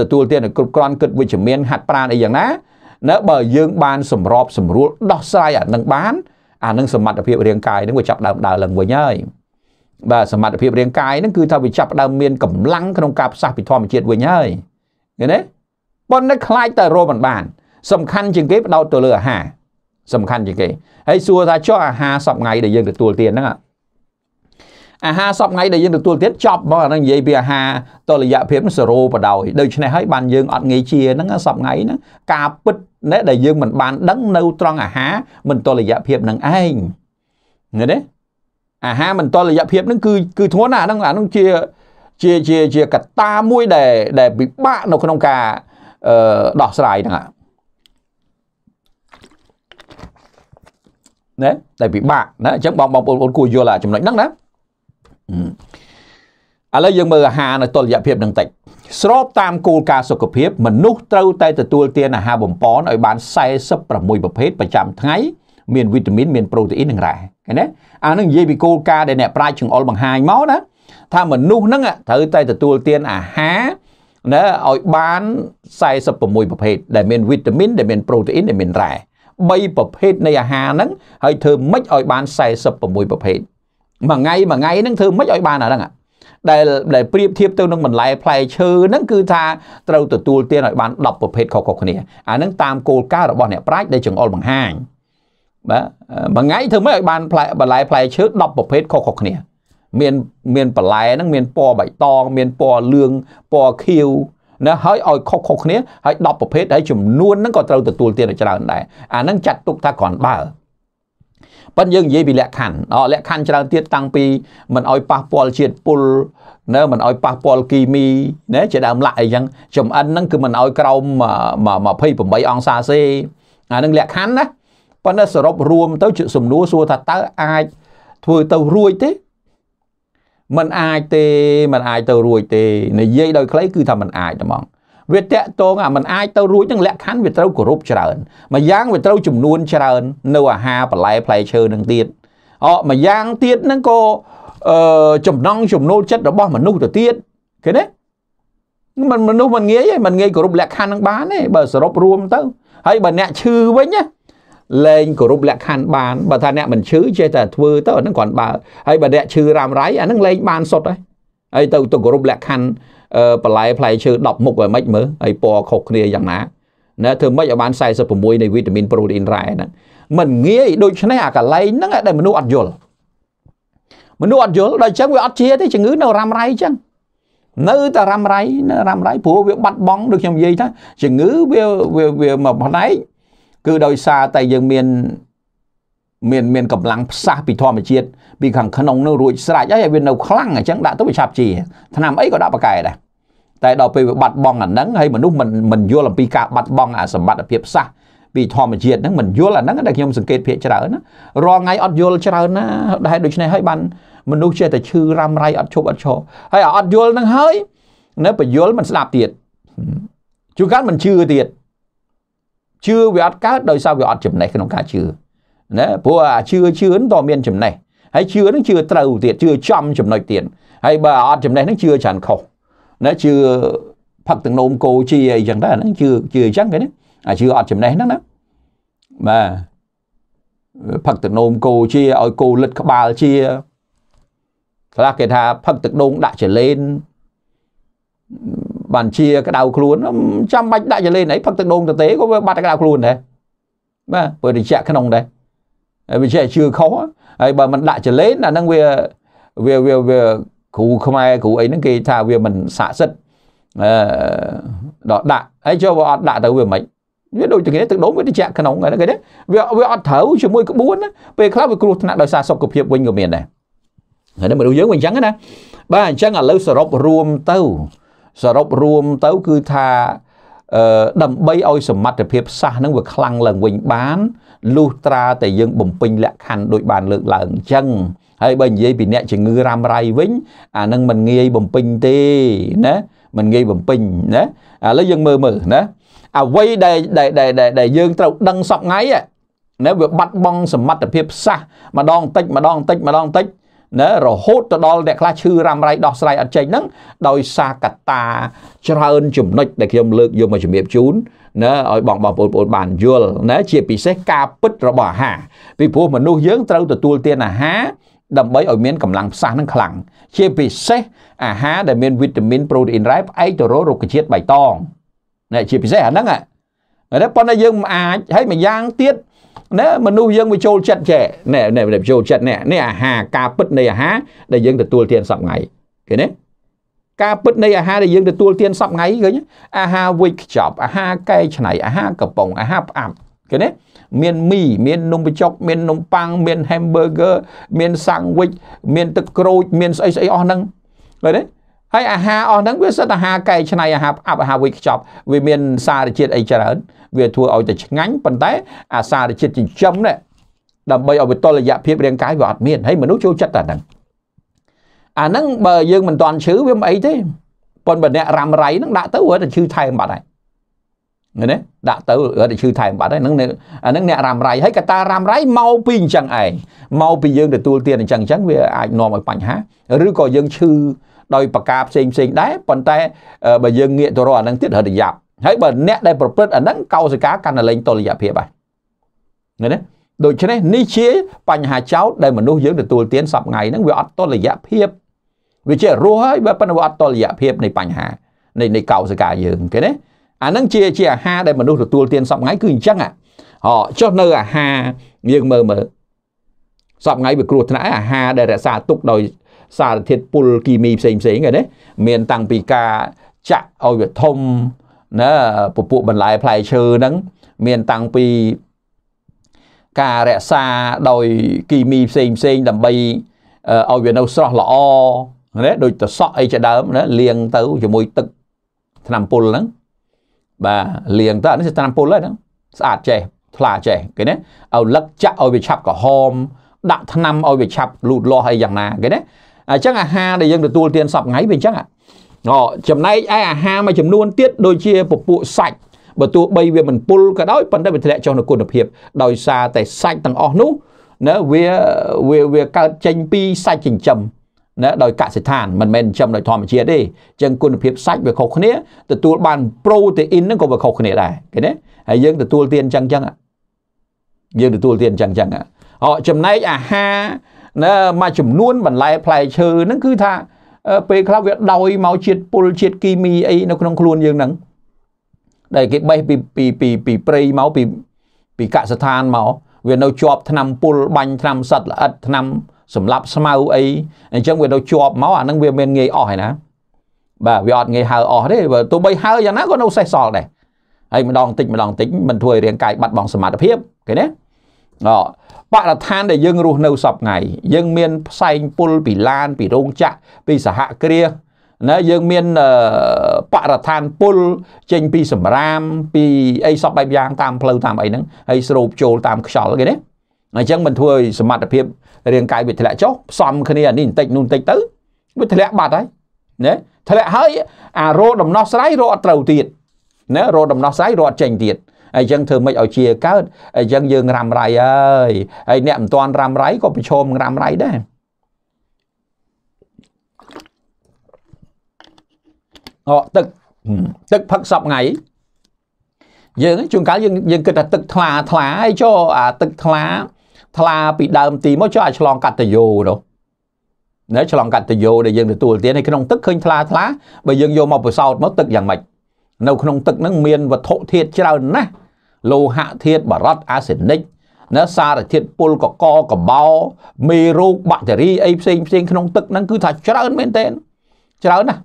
ទទួលទានឲ្យគ្រប់គ្រាន់គិតវិជ្ជមានហាត់ប្រាណអីយ៉ាងណាណាបើយើងបានសម្របសម្រួលដោះស្រាយអានឹងបានអានឹងសមត្ថភាពរាងកាយនឹងវាចាប់ដើមដើរឡើងវិញហើយបាទសមត្ថភាពរាងកាយនឹងគឺថាវាចាប់ដើមមានកម្លាំងក្នុងការផ្សះពីធម្មជាតិវិញហើយឃើញទេប៉ុន្តែខ្លាចតែរមមិនបាន សំខាន់ជាងគេផ្ដោតទៅលើអាហារសំខាន់ជាងគេហើយសួរថាចុះអាហារសប្ងៃដែលយើងទទួលទានហ្នឹងអាហារសប្ងៃដែលយើងទទួលទានចប់មកអាហ្នឹងនិយាយពីអាហារតលយៈភាពសរោបដោយដូច្នេះហើយបានយើងអត់ងាយជាហ្នឹងសប្ងៃហ្នឹងការពិតណែដែលយើងមិនបានដឹងនៅត្រង់អាហារមិនតលយៈភាពនឹងឯងឃើញទេអាហារមិនតលយៈភាពនឹងគឺគឺធ្ងន់ណាស់ហ្នឹងអានឹងជាជាជាជាកត្តាមួយដែល ដែលពិបាកនៅក្នុងការអឺដោះស្រាយហ្នឹងណាតែពិបាកណាអញ្ចឹងបងបងប្អូនគួរយល់អាចំណុចហ្នឹងណាឥឡូវយើងមើលអាហារនៅតុល្យភាព នឹងតិចស្របតាមគោលការណ៍សុខភាពមនុស្សត្រូវតែទទួលទានអាហារបំប៉នឲ្យបាន46ប្រភេទប្រចាំថ្ងៃមានវីតាមីនមានប្រូតេអ៊ីននិងរ៉ែឃើញទេអានឹងនិយាយពីគោលការណ៍ដែលអ្នកប្រាជ្ញចង្អុលបង្ហាញមកណាថាមនុស្សហ្នឹងត្រូវតែទទួលទានអាហារណាឲ្យបាន46ប្រភេទដែលមានវីតាមីនដែលមានប្រូតេអ៊ីនដែលមានរ៉ែ3ប្រភេទនៃអាហារហ្នឹងហើយធ្វើម៉េចឲ្យបាន46ប្រភេទមួយថ្ងៃមួយថ្ងៃហ្នឹងធ្វើម៉េចឲ្យបានអាហ្នឹងដែលដែលប្រៀបធៀបទៅនឹងបន្លែផ្លែឈើហ្នឹងគឺថាត្រូវទទួលទានឲ្យបាន10ប្រភេទខុសៗគ្នា អាហ្នឹងតាមគោលការណ៍របស់អ្នកប្រាជ្ញដែលចង្អុលបង្ហាញបាទមួយថ្ងៃធ្វើម៉េចឲ្យបានផ្លែបន្លែផ្លែឈើ10ប្រភេទខុសៗគ្នាមានមានបន្លែហ្នឹងមានពណ៌បៃតង មានពណ៌លឿងពណ៌ខៀវណាហើយឲ្យខុសខុសគ្នាហើយ10ប្រភេទហើយចំនួនហ្នឹងក៏ត្រូវទទួលទានឲ្យច្រើនដែរអាហ្នឹងចាត់ទុកថាគ្រាន់បើប៉ិនយើងនិយាយពីលក្ខខណ្ឌអលក្ខខណ្ឌច្រើនទៀតតាំងពីមិនឲ្យប៉ះពាល់ជាតិពុលណែមិនឲ្យប៉ះពាល់គីមីណែជាដើមឡាក់អីចឹងចំអិនហ្នឹងគឺមិនឲ្យក្រោម28អង្សាសេអានឹងលក្ខខណ្ឌណាប៉ុន្តែសរុបរួមទៅសំណួរសួរថាតើអាចធ្វើទៅរួចទេมันអាចទេมันអាចទៅរួចទេនិយាយដោយខ្លីគឺថាมันអាចហ្មងវាតកតងអាมันអាចទៅរួចនឹងលក្ខខណ្ឌវាត្រូវគោរពច្រើនមួយយ៉ាងវាត្រូវចំនួនច្រើននៅអាហារបន្លែផ្លែឈើនឹងទៀតអមួយយ៉ាងទៀតហ្នឹងក៏អឺចំណង់ចំណូលចិត្តរបស់មនុស្សទៅទៀតឃើញទេមិនមនុស្សមិនងាយទេមិនងាយគោរពលក្ខខណ្ឌនឹងបានទេបើសរុបរួមទៅហើយបើអ្នកឈឺវិញណាលែងគោរពលក្ខខណ្ឌបានបើថាអ្នកមិនឈឺចេះតែធ្វើទៅអានឹងគ្រាន់បើហើយបើអ្នកឈឺរ៉ាំរ៉ៃអានឹងលែងបានសុទ្ធហើយហើយទៅទៅគោរពលក្ខខណ្ឌបន្លែផ្លែឈើ10មុខឲ្យម៉េចមើលហើយពណ៌ខុសគ្នាយ៉ាងណាណាធ្វើម៉េចឲ្យបាន46នៃវីតាមីនប្រូតេអ៊ីនរ៉ែហ្នឹងมันងាយដូច្នេះអាកលែងហ្នឹងដែលមនុស្សអត់យល់មនុស្សអត់យល់ដល់អញ្ចឹងវាអត់ជាទេជំងឺនៅរ៉ាំរ៉ៃអញ្ចឹងនៅតែរ៉ាំរ៉ៃរ៉ាំរ៉ៃព្រោះវាបាត់បង់ដូចខ្ញុំនិយាយថាជំងឺវាវាវាមួយផ្នែកគឺដោយសារតែយើងមានមានមានកម្លាំងផ្សះពីធម្មជាតិពីខាងក្នុងនោះរួចស្រេចហើយវានៅខ្លាំងអញ្ចឹងដាក់ទៅវាឆាប់ជាឆ្នាំអីក៏ដាក់បកែដែរតែដល់ពេលវាបាត់បង់អាហ្នឹងហើយមនុស្សមិនមិនយល់អំពីការបាត់បង់អាសម្បត្តិភាពសាសពីធម្មជាតិហ្នឹងមិនយល់អាហ្នឹងដែលខ្ញុំសង្កេតភាកច្រើនណារាល់ថ្ងៃអត់យល់ច្រើនណាដែលដូច្នេះហើយបានមនុស្សចេះតែឈឺរ៉ាំរ៉ៃអត់ឈប់អត់ឈរហើយអត់យល់ហ្នឹងហើយនៅបយល់មិនស្ដាប់ទៀតជួនកាលមិនជឿទៀតជឿវាអត់កើតដោយសារវាអត់ចំណេះក្នុងការជឿណាព្រោះអាជឿជឿហ្នឹងតមាន ចំណេះហើយជឿហ្នឹងជឿត្រូវទៀតជឿចំចំណុចទៀតហើយបើអត់ចំណេះហ្នឹងជឿច្រើនខុសណាជឿផឹកទឹកនោមកោជីអីចឹងដែរហ្នឹងជឿជឿអញ្ចឹងគេណាអាជឿអត់ចំណេះហ្នឹងណាបាទផឹកទឹកនោមកោជាឲ្យគោលិតក្បាលជាខ្លះគេថាផឹកទឹកដូងដាក់ចលែនបានជាក្តៅខ្លួនចាំបាច់ដាក់ចលែនអីផឹកទឹកដូងទៅទេក៏វាបាត់ក្តៅខ្លួនដែរបាទព្រោះតិចក្នុងដែរហើយវាជាជឿខុសហើយបើមិនដាក់ចលែនអាហ្នឹងវាវាវាគ្រូខ្មែរគ្រូអីហ្នឹងគេថាវាមិនស័ក្តិសិទ្ធអឺដល់ដាក់ហើយចុះបើអត់ដាក់ទៅវាមិនវាដូចតែគ្នាទឹកដូងវាត្រជាក់ក្នុងហ្នឹងគេវាវាអត់ត្រូវជាមួយក្បួនពេលខ្លះវាគ្រោះថ្នាក់ដោយសារសុខភាពវិញក៏មានដែរហើយមនុស្សយើងវាអញ្ចឹងណា បាទអញ្ចឹងឥឡូវសរុបរួមទៅសរុបរួមទៅគឺថាអឺដើម្បីឲ្យសមត្ថភាពសាសនឹងវាខ្លាំងឡើងវិញបានលុះត្រាតែយើង បំពេញលក្ខខណ្ឌដូចបានលើកឡើងអញ្ចឹងហើយបើនិយាយពីអ្នកជំងឺរ៉ាំរ៉ៃវិញ អានឹងមិនងាយបំពេញទេណាមិនងាយបំពេញណាឥឡូវយើងមើលមើលណាអ្វីដែលដែលដែលយើងត្រូវដឹងសពថ្ងៃណាវាបាត់បង់សមត្ថភាពសាសម្ដងតិចម្ដងតិចម្ដងតិចណារហូតទៅដល់អ្នកខ្លះឈឺរ៉ាំរ៉ៃដោះស្រាយអត់ចេញហ្នឹងដោយសារកត្តា ច្រើនចំណុចដែលខ្ញុំលើកយកមកជំរាបជូនណាឲ្យបងបងប្អូនបានយល់ណាជាពិសេសការពិតរបស់អាហារពីព្រោះមនុស្សយើងត្រូវទទួលទានអាហារដើម្បីឲ្យមានកម្លាំងផ្សះនឹងខ្លាំងជាពិសេសអាហារដែលមានវីតាមីនប្រូតេអ៊ីនរ៉ែផ្អែកទៅរករុក្ខជាតិបៃតងណែជាពិសេសអាហ្នឹងណាប៉ុន្តែយើងមិនអាចហើយម្យ៉ាងទៀតណាមនុស្សយើងវាចូលចិត្តចេះណែណែចូលចិត្តណែនេះអាហារការពិតនៃអាហារដែលយើងទទួលទានសប្ងៃឃើញទេការពិតនៃអាហារដែលយើងទទួលទានសប្ងៃឃើញអាហារវេចខ្ចប់អាហារកែច្នៃ អាហារកំប៉ុងអាហារផ្អាប់ឃើញទេមានមីមាននំបញ្ចុកមាននំប៉័ងមាន hamburger មាន sandwich មានទឹកក្រូចមានស្អីស្អីអស់ហ្នឹងឃើញទេហើយអាហារអស់ហ្នឹងវាសិតអាហារកែច្នៃអាហារផ្អាប់អាហារវេចខ្ចប់វាមានសារជាតិអីច្រើនវាធ្វើឲ្យតែឆ្ងាញ់ប៉ុន្តែអាសារជាតិចិញ្ចឹមនេះដើម្បីឲ្យវាតលរយៈភាពរាងកាយវាអត់មានហើយមនុស្សចូលចិត្តតែហ្នឹងអាហ្នឹងបើយើងមិនតន់ឈឺវាមិនអីទេប៉ុន្តែអ្នករ៉ាំរៃហ្នឹងដាក់ទៅរត់តែឈឺថែមបាត់ហើយឃើញទេដាក់ទៅរត់តែឈឺថែមបាត់ហើយហ្នឹងអាហ្នឹងអ្នករ៉ាំរៃហើយកតារ៉ាំរៃមកពីអញ្ចឹងឯងមកពីយើងទទួលទានអញ្ចឹងអញ្ចឹងវាអាចនាំឲ្យបញ្ហាឬក៏យើងឈឺដោយប្រការផ្សេងផ្សេងដែរប៉ុន្តែបើយើងងាកទៅរកអាហ្នឹងទៀតរត់តែយ៉ាប់ហើយបើអ្នកដែលប្រព្រឹត្តអាហ្នឹងកោសិកាកាន់តែលែងតុល្យភាពហើយឃើញទេដូច្នេះនេះជា បញ្ហាចោតដែលមនុស្សយើងទទួលទានសប្ងៃហ្នឹងវាអត់តុល្យភាពវាជារស់ហើយបើប៉ុន្តែវាអត់តុល្យភាពនៃបញ្ហានៃនៃកោសិកាយើងឃើញទេអានឹងជាជាអាហារដែលមនុស្សទទួលទានសពថ្ងៃគឺអញ្ចឹងហ៎ចុះនៅអាហារយើងមើលមើលសពថ្ងៃវាគ្រោះថ្នាក់អាហារដែលរក្សាទុកដោយសារធាតុពុលគីមីផ្សេងផ្សេងហ្នឹងណាមានតាំងពីការចាក់ឲ្យវាធំណាពពួកបន្លែផ្លែឈើហ្នឹងមានតាំងពីការរក្សាដោយគីមីផ្សេងផ្សេងដើម្បីឲ្យវានៅស្រស់ល្អណាដូចទៅសក់អីជាដើមណាលាងទៅ ជាមួយទឹកថ្នាំពុលហ្នឹងបាទលាងទៅអានេះស្រាំពុលហ្នឹងស្អាតចេះថ្លាចេះគេណាឲ្យលឹកចាក់ឲ្យវាឆាប់ក្រហមដាក់ថ្នាំឲ្យវាឆាប់លូតលាស់អីយ៉ាងណាគេណាអញ្ចឹងអាហារដែលយើងទទួលទានសពថ្ងៃវាអញ្ចឹងអូចំណែកឯអាហារមួយចំនួនទៀតដូចជាពពួកសាច់បើទោះបីវាមិនពុលក៏ដោយប៉ុន្តែវាធ្លាក់ចុះនៅគុណភាពដោយសារតែសាច់ទាំងអស់នោះណាវាវាវាកើតចេញពីសាច់ចិញ្ចឹមណាដោយកសិដ្ឋានមិនមែនចិញ្ចឹមដោយធម្មជាតិទេអញ្ចឹងគុណភាពសាច់វាខុសគ្នាទទួលបានប្រូតេអ៊ីនហ្នឹងក៏វាខុសគ្នាដែរឃើញទេហើយយើងទទួលទានអញ្ចឹងអញ្ចឹងយើងទទួលទានអញ្ចឹងអញ្ចឹងអចំណែកអាហារណាមួយចំនួនបន្លែផ្លែឈើហ្នឹងគឺថាពេលខ្លះវាដោយមកជាតិពុលជាតិគីមីអីនៅក្នុងខ្លួនយើងហ្នឹងដែលគេបេះពីពីពីពីព្រៃមកពីពីកសិដ្ឋានមកវានៅជាប់ថ្នាំពុលបាញ់ថ្នាំសត្វល្អិតថ្នាំសម្លាប់ស្មៅអីអញ្ចឹងវាទៅជាប់មកអានឹងវាមានងាយអស់ហើយណាបាទវាអត់ងាយហើអស់ទេបើទោះបីហើយ៉ាងណាក៏នៅសេះសល់ដែរហើយម្ដងតិចម្ដងតិចមិនធ្វើឲ្យរាងកាយបាត់បង់សមត្ថភាពគេណាអបរិស្ថានដែលយើងរស់នៅសពថ្ងៃ យើងមាន ផ្សែងពុលពីឡាន ពីរោងចក្រពីសហគ្រាសណាយើងមានបរិស្ថានពុលចេញពីសម្រាមពីអីសពបែបយ៉ាងតាម ផ្លូវតាមអីហ្នឹងហើយស្រូបចូលតាមខ្យល់គេណាអញ្ចឹងមិនធ្វើឲ្យសមត្ថភាពរាងកាយវាធ្លាក់ចុះផ្សំគ្នានេះបន្តិចនោះបន្តិចទៅវាធ្លាក់បាត់ហើយណាធ្លាក់ហើយ អារោដំណោះស្រ័យរោអត់ត្រូវទៀតណារោដំណោះស្រ័យរោអត់ចេញទៀតអញ្ចឹងធ្វើម៉េចឲ្យជាកើតអញ្ចឹងយើងរ៉ាំរៃហើយហើយអ្នកមិនទាន់រ៉ាំរៃក៏ប្រឈមនឹងរ៉ាំរៃដែរអកទឹកទឹកផឹកសប្ងៃយើងជួនកាលយើងយើងគិតថាទឹកថ្លាថ្លាហើយចុះអាទឹកថ្លាថ្លាពីដើមទីមកចុះឲ្យឆ្លងកាត់តយោនោះនៅឆ្លងកាត់តយោដែលយើងទទួលទាននៅក្នុង ទឹកឃើញថ្លាថ្លាបើយើងយកមកប្រសោតមកទឹកយ៉ាងម៉េចនៅក្នុងទឹកហ្នឹងមានវត្ថុធាតុច្រើនណាស់លោហៈធាតុបារតអាសេនិកណាសារធាតុពុលកកកបោមេរោគបាក់តេរីអីផ្សេងផ្សេងក្នុងទឹកហ្នឹងគឺថាច្រើនមែនទែនច្រើនណាស់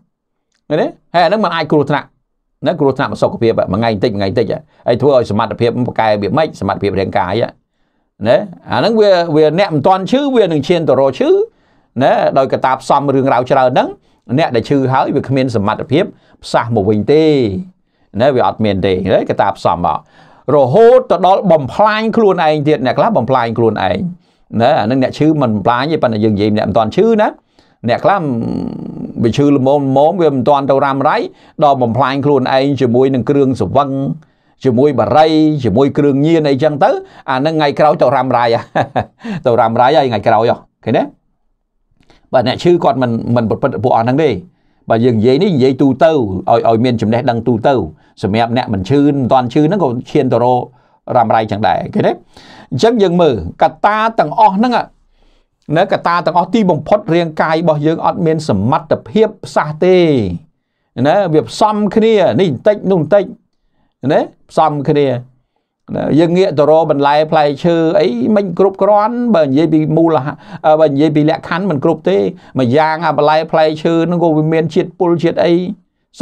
ឃើញទេហើយអាហ្នឹងมันអាចគ្រោះថ្នាក់ណាគ្រោះថ្នាក់មកសុខភាពមួយថ្ងៃបន្តិចមួយថ្ងៃបន្តិចហើយធ្វើឲ្យសមត្ថភាពប្រកែវាមិនសមត្ថភាពរាងកាយណាអាហ្នឹងវាវាអ្នកមិនតន់ឈឺវានឹងឈានទៅរកឈឺណាដោយកតាផ្សំរឿងរ៉ាវច្រើនហ្នឹង អ្នកដែលឈឺហើយវាគ្មានសមត្ថភាពផ្សះមកវិញទេណាវាអត់មានទេកតាផ្សំមករហូតទៅដល់បំផ្លាញខ្លួនឯងទៀតអ្នកខ្លះបំផ្លាញខ្លួនឯងណាអានឹងអ្នកឈឺមិនបំផ្លាញទេប៉ុន្តែយើងនិយាយអ្នកមិនតន់ឈឺណាអ្នកខ្លះវាឈឺល្មមល្មមវាមិនតន់ទៅរ៉ាំរ៉ៃដល់បំផ្លាញខ្លួនឯងជាមួយនឹងគ្រឿងសង្វឹងជាមួយបារីជាមួយគ្រឿងញៀនអីចឹងទៅ អានឹងថ្ងៃក្រោយទៅរ៉ាំរាយទៅរ៉ាំរាយហើយថ្ងៃក្រោយឃើញទេបាទអ្នកឈឺគាត់មិនមិនប្រព្រឹត្តពួកអស់ហ្នឹងទេបាទយើងនិយាយនេះនិយាយទូទៅឲ្យឲ្យមានចំណេះដឹងទូទៅសម្រាប់អ្នកមិនឈឺមិនតាន់ឈឺហ្នឹងក៏ឈានទៅរករ៉ាំរាយចឹងដែរឃើញទេអញ្ចឹងយើងមើលកតាទាំងអស់ហ្នឹងណាកតាទាំងអស់ទីបំផុតរាងកាយរបស់យើងអត់មាន សមត្ថភាពផ្សះទេណាវាផ្សំគ្នានេះបន្តិចនោះបន្តិចណាផ្សំគ្នាយើងងាកទៅរកបន្លែផ្លែឈើអីមិនគ្រប់គ្រាន់បើនិយាយពីមូលបើនិយាយពីលក្ខខណ្ឌមិនគ្រប់ទេមួយយ៉ាងអាបន្លែផ្លែឈើហ្នឹងក៏វាមានជាតិពុលជាតិអី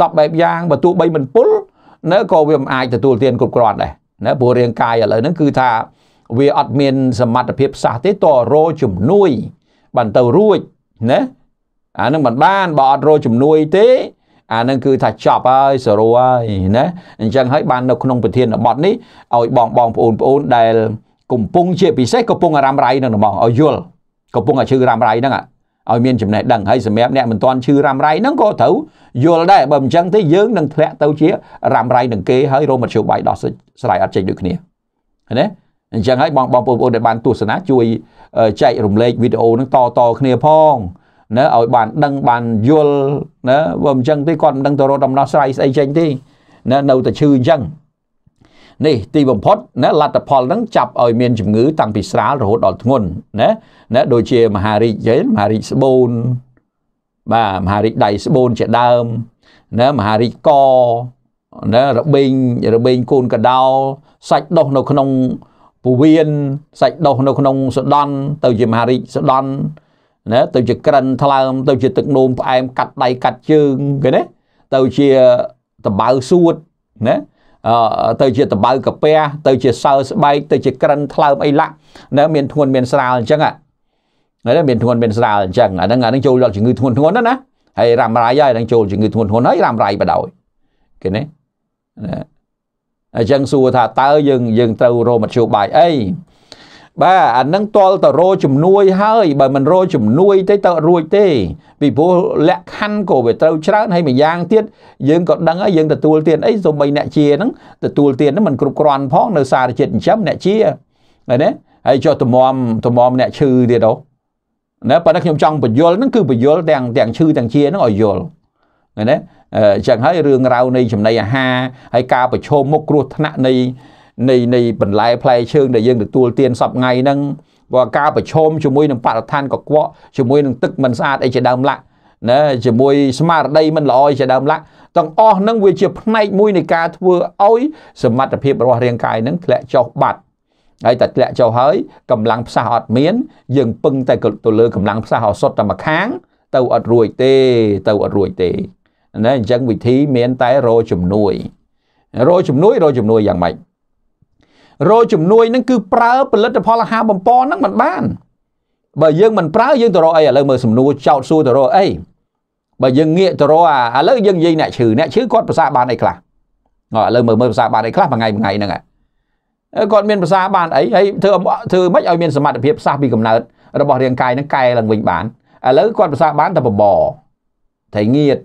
សពបែបយ៉ាងបើទោះបីមិនពុលនៅក៏វាមិនអាចទទួលទានគ្រប់គ្រាន់ដែរណាព្រោះរាងកាយឥឡូវហ្នឹងគឺថាវាអត់មានសមត្ថភាពផ្សះទេតរោជំនួយបានទៅរួចណាអានឹងមិនបានបើអត់រោជំនួយទេអានឹងគឺថាចប់ហើយសរុបហើយណាអញ្ចឹងហើយបាននៅក្នុងប្រធានបទនេះឲ្យបងបងប្អូនប្អូនដែលកំពុងជាពិសេសកំពុងអារម្មណ៍រៃនឹងហ្មងឲ្យយល់កំពុងតែឈឺរ៉ាំរៃហ្នឹងឲ្យមានចំណេះដឹងហើយសម្រាប់អ្នកមិនទាន់ឈឺរ៉ាំរៃហ្នឹងក៏ត្រូវយល់ដែរបើមិនចឹងទេយើងនឹងធ្លាក់ទៅជារ៉ាំរៃនឹងគេហើយរមមធ្យោបាយដោះស្រាយអត់ចេញដូចគ្នាណាអញ្ចឹងហើយបងបងប្អូនដែលបានទស្សនាជួយចែករំលែកវីដេអូហ្នឹងតតគ្នាផងណាឲ្យបានដឹងបានយល់ណាបើមិនចឹងទេគាត់មិនដឹងទៅរកដំណោះស្រាយស្អីចេញទេណានៅតែឈឺអញ្ចឹងនេះទីបំផុតណាលទ្ធផលហ្នឹងចាប់ឲ្យមានជំងឺតាំងពីស្រាលរហូតដល់ធ្ងន់ណាណាដូចជា មហារីកយេមហារីកស្បូនបាទមហារីកដៃស្បូនជាដើមណាមហារីកកណារបេងរបេងកូនកដោសាច់ដុះនៅក្នុងពវៀនសាច់ដុះនៅក្នុងសដន់ ទៅជាមហារីកសដន់ណាទៅជាក្រិនថ្លើមទៅជាទឹកនោមផ្អែមកាត់ដៃកាត់ជើងគេណាទៅជាតបៅសួតណាទៅជាតបៅកាពះទៅជាសើស្បែកទៅជាក្រិនថ្លើមអីឡាក់ណាមានធ្ងន់មានស្រាលអញ្ចឹងហ្នឹងមានធ្ងន់មានស្រាលអញ្ចឹងអាហ្នឹងអាហ្នឹងចូលដល់ជំងឺធ្ងន់ធ្ងន់ណាណាហើយរ៉ាំរ៉ៃហើយនឹងចូលជំងឺធ្ងន់ធ្ងន់ហើយរ៉ាំរ៉ៃបដ ாய் គេណាអញ្ចឹងសួរថាតើយើងយើងត្រូវរមធ្យោបាយអីបាទអានឹងតលតរោជំនួយហើយបើមិនរោជំនួយ ទេទៅរួចទេពីព្រោះលក្ខខណ្ឌក៏វាត្រូវច្រើនហើយម្យ៉ាងទៀតយើងក៏ដឹងហើយយើងទទួលទានអីសូម្បីអ្នកជាហ្នឹងទទួលទានហ្នឹងมันគ្រប់គ្រាន់ផងនៅសារជាតិចិញ្ចឹមអ្នកជាឃើញទេហើយចុះតម្រាំតម្រាំអ្នកឈឺទៀតអូណាប៉ុន្តែខ្ញុំចង់បញ្យល់ហ្នឹងគឺបញ្យល់ទាំងទាំងឈឺទាំងជាហ្នឹងឲ្យយល់ឃើញទេអញ្ចឹងហើយរឿងរ៉ាវនៃចំណីអាហារហើយការប្រឈមមុខគ្រោះថ្នាក់នៃនៃនៃបន្លែផ្លែឈើដែលយើងទទួលទានសពថ្ងៃហ្នឹងក៏ការប្រឈមជាមួយនឹងបរិស្ថានកខ្វក់ជាមួយនឹងទឹកមិនស្អាតអីជាដើមឡាក់ណាជាមួយស្មារតីមិនល្អជាដើមឡាក់ទាំងអស់ហ្នឹងវាជាផ្នែកមួយនៃការធ្វើឲ្យសមត្ថភាពរបស់រាងកាយហ្នឹងធ្លាក់ចុះបាត់ហើយតែធ្លាក់ចុះហើយកម្លាំងផ្សះអត់មានយើងពឹង តែទៅលើកម្លាំងផ្សះអសុទ្ធតែម្ខាង ទៅអត់រួចទេទៅអត់រួចទេណាអញ្ចឹងវិធីមានតែរោជំនួយរោជំនួយរោជំនួយយ៉ាងម៉េចរកជំនួយហ្នឹងគឺប្រើផលិតផលអាហារបំពងហ្នឹងមិនបានបើយើងមិនប្រើយើងទៅរកអីឥឡូវមើលសំណួរចោតសួរទៅរកអីបើយើងងាកទៅរកឥឡូវយើងនិយាយអ្នកឈឺអ្នកឈឺគាត់ប្រសាបានអីខ្លះឥឡូវមើលមើលប្រសាបានអីខ្លះមួយថ្ងៃមួយថ្ងៃហ្នឹងគាត់មានប្រសាបានអីហើយធ្វើធ្វើមិនឲ្យមានសមត្ថភាពសាសពីកំណើតរបស់រាងកាយហ្នឹងកែឡើងវិញបានឥឡូវគាត់ប្រសាបានតែបបត្រីងៀត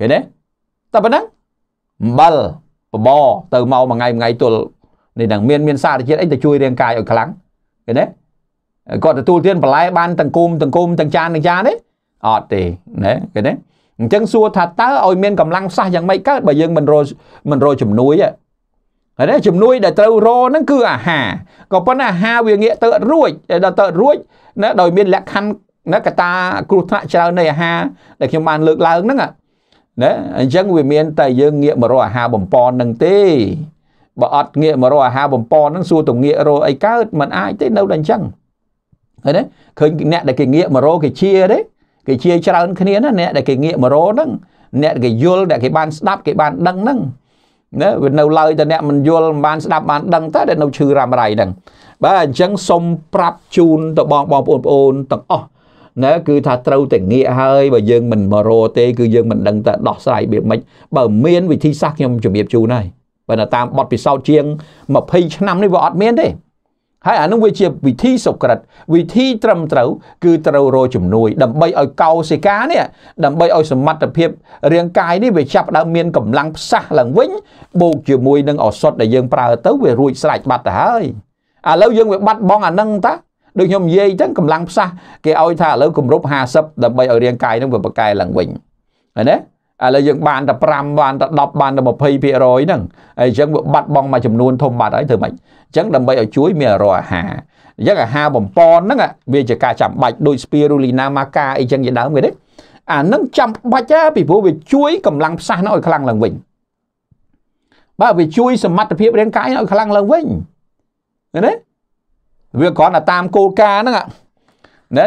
ឃើញទេតែប៉ុណ្ណឹងអំបិលបបទៅមកមួយថ្ងៃមួយថ្ងៃទល់នេះនឹងមានមានសារជាតិអីទៅជួយរាងកាយឲ្យខ្លាំងឃើញទេគាត់ទទួលទានបន្លែបានទាំងគុំទាំងគុំទាំងចានទាំងចានទេអត់ទេណាឃើញទេអញ្ចឹងសួរថាតើឲ្យមានកម្លាំងផ្សះយ៉ាងម៉េចកើតបើយើងមិនរមិនរជំនួយហើយជំនួយដែលត្រូវរហ្នឹងគឺអាហារក៏ប៉ុន្តែអាហារវាងាកទៅរួចដល់ទៅរួចណាដោយមានលក្ខខណ្ឌណាកតាគ្រោះថ្នាក់ច្រើននៃអាហារដែលខ្ញុំបានលើកឡើងហ្នឹងណាអញ្ចឹងវាមានតែយើងងាកមករកអាហារបំពន់នឹងទេបើអត់ងាកមករកអាហារបំពន់ហ្នឹងសួរទៅងាករកអីកើតមិនអាចទេនៅតែអញ្ចឹងឃើញទេឃើញអ្នកដែលគេងាកមករកគេជាទេគេជាច្រើនគ្នាណាអ្នកដែលគេងាកមករកហ្នឹងអ្នកគេយល់ដែលគេបានស្ដាប់គេបានដឹងហ្នឹងណាវានៅឡើយតែអ្នកមិនយល់មិនបានស្ដាប់បានដឹងតែដែលនៅឈឺរ៉ាំរ៉ៃហ្នឹងបាទអញ្ចឹងសូមប្រាប់ជូនទៅបងបងប្អូនប្អូនទាំងអស់ណាគឺថាត្រូវតែងាកហើយបើយើងមិនមករកទេគឺយើងមិនដឹងតែដោះស្រាយវាមិនបើមានវិធីសាស្ត្រខ្ញុំជំរាបជូនហើយបើតាមបទពិសោធន៍ជាង20ឆ្នាំនេះវាអត់មានទេហើយអានោះវាជាវិធីសុក្រិតវិធីត្រឹមត្រូវគឺត្រូវរជំនួយ ដើម្បីឲ្យកោសិកានេះដើម្បីឲ្យសមត្ថភាព រាងកាយនេះវាចាប់ដើមមានកម្លាំងផ្សះឡើងវិញបូកជាមួយនឹងឱសថដែលយើងប្រើទៅវារួចស្រេចបាត់ទៅហើយឥឡូវយើងវាបាត់បង់អានឹងតាដូចខ្ញុំនិយាយអញ្ចឹងកម្លាំងផ្សះគេឲ្យថាឥឡូវគម្រប់50ដើម្បីឲ្យរាងកាយនឹងវាបកែឡើងវិញឃើញទេឥឡូវយើងបានតែ5បានតែ10បានតែ20%ហ្នឹងហើយអញ្ចឹងវាបាត់បង់មួយចំនួនធំបាត់ហើយធ្វើម៉េចអញ្ចឹងដើម្បីឲ្យជួយមានរអាហារអញ្ចឹងអាហារបំពន់ហ្នឹងវាជាការចាំបាច់ដូចស្ពីរូលីណាម៉ាកាអីចឹងជាដើមគេទេអានឹងចាំបាច់ពីព្រោះវាជួយកម្លាំងផ្សះហ្នឹងឲ្យខ្លាំងឡើងវិញបាទវាជួយសមត្ថភាពរាងកាយឲ្យខ្លាំងឡើងវិញណាវាគ្រាន់តែតាមគោលការណ៍ហ្នឹងណា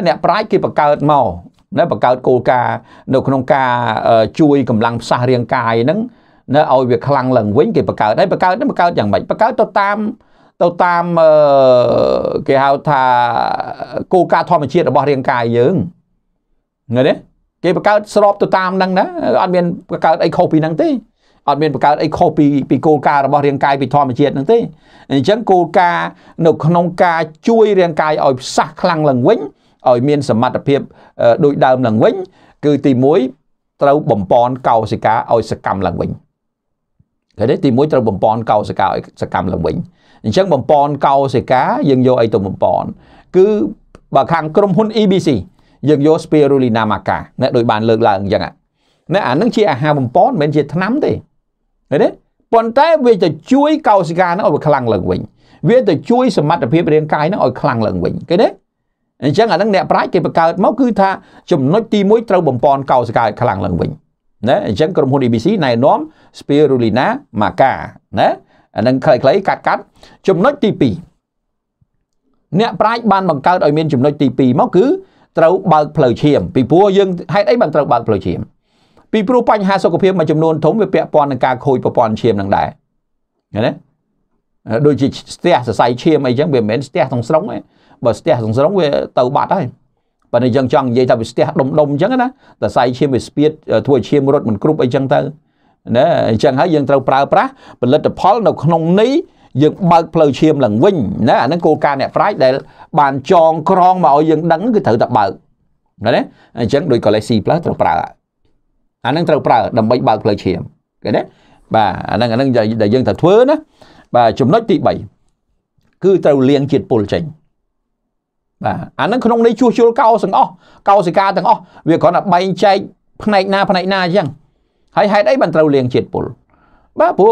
អ្នកប្រាជ្ញគេបង្កើតមកណាបង្កើតគោលការណ៍នៅក្នុងការជួយកម្លាំងផ្សះរាងកាយហ្នឹងណាឲ្យវាខ្លាំងឡើងវិញគេបង្កើតហើយបង្កើតបង្កើតយ៉ាងម៉េចបង្កើតទៅតាមទៅតាមគេហៅថាគោលការណ៍ធម្មជាតិរបស់រាងកាយយើងឃើញទេគេបង្កើតស្របទៅតាមហ្នឹងណាអត់មានបង្កើតអីខុសពីហ្នឹងទេអត់មានបង្កើតអីខុសពីពីគោលការណ៍របស់រាងកាយពីធម្មជាតិហ្នឹងទេអញ្ចឹងគោលការណ៍នៅក្នុងការជួយរាងកាយឲ្យផ្សះខ្លាំងឡើងវិញឲ្យមានសមត្ថភាពដូចដើមឡើងវិញគឺទី1ត្រូវបំពន់កោសិកាឲ្យសកម្មឡើងវិញឃើញទេទី1ត្រូវបំពន់កោសិកាឲ្យសកម្មឡើងវិញអញ្ចឹងបំពន់កោសិកា យើងយកអីទៅបំពន់គឺបើខាងក្រុមហ៊ុន EBC យើងយក spirulina maca ណែដោយបានលើកឡើងអញ្ចឹងណែអានឹងជាអាហារបំពន់មិនមែនជាថ្នាំទេឃើញទេប៉ុន្តែវាទៅជួយកោសិកានឹងឲ្យវាខ្លាំងឡើងវិញវាទៅជួយសមត្ថភាពរាងកាយនឹងឲ្យខ្លាំងឡើងវិញឃើញទេអញ្ចឹងអានឹងអ្នកប្រាជ្ញគេបង្កើតមកគឺថាចំណុចទី1ត្រូវបំពន់កោសកើតខ្លាំងឡើងវិញណាអញ្ចឹងក្រុមហ៊ុន ABC ណែនាំ Spirulina maca ណាអានឹងខ្លីៗកាត់កាត់ចំណុចទី2អ្នកប្រាជ្ញបានបង្កើតឲ្យមានចំណុចទី2មកគឺត្រូវបើកផ្លូវឈាមពីព្រោះយើងហេតុអីបានត្រូវបើកផ្លូវឈាមពីព្រោះបញ្ហាសុខភាពមួយចំនួនធំវាពាក់ព័ន្ធនឹងការខូចប្រព័ន្ធឈាមនឹងដែរណាដូចជាស្ទះសរសៃឈាមអីចឹងវាមិនមែនស្ទះក្នុងស្រុងទេបើស្ទះសង្ស្រងវាទៅបាត់ហើយប៉ុន្តែយើងចង់និយាយថាវាស្ទះដុំដុំអញ្ចឹងណាតែសៃឈាមវាស្ពាតធ្វើឈាមរត់មិនគ្រប់អីចឹងទៅណាអញ្ចឹងហើយយើងត្រូវប្រើប្រាស់ផលិតផលនៅក្នុងនេះយើងបើកផ្លូវឈាមឡើងវិញណាអាហ្នឹងគោលការណ៍អ្នកប្រាជ្ញដែល បានចងក្រងមកឲ្យយើងដឹងគឺត្រូវតែបើកណាអញ្ចឹងដូច Galaxy Plus ត្រូវប្រើអាហ្នឹងត្រូវប្រើដើម្បីបើកផ្លូវឈាមឃើញទេបាទអាហ្នឹងអាហ្នឹងដែលយើងត្រូវធ្វើណាបាទចំណុចទី3គឺត្រូវលាងជាតិពុលចេញបាទអានឹងក្នុងន័យជួសជុលកោទាំងអស់កោសិកាទាំងអស់វាគ្រាន់តែបែងចែកផ្នែកណាផ្នែកណាអញ្ចឹងហើយហេតុអីបានត្រូវលាងជាតិពុលបាទព្រោះ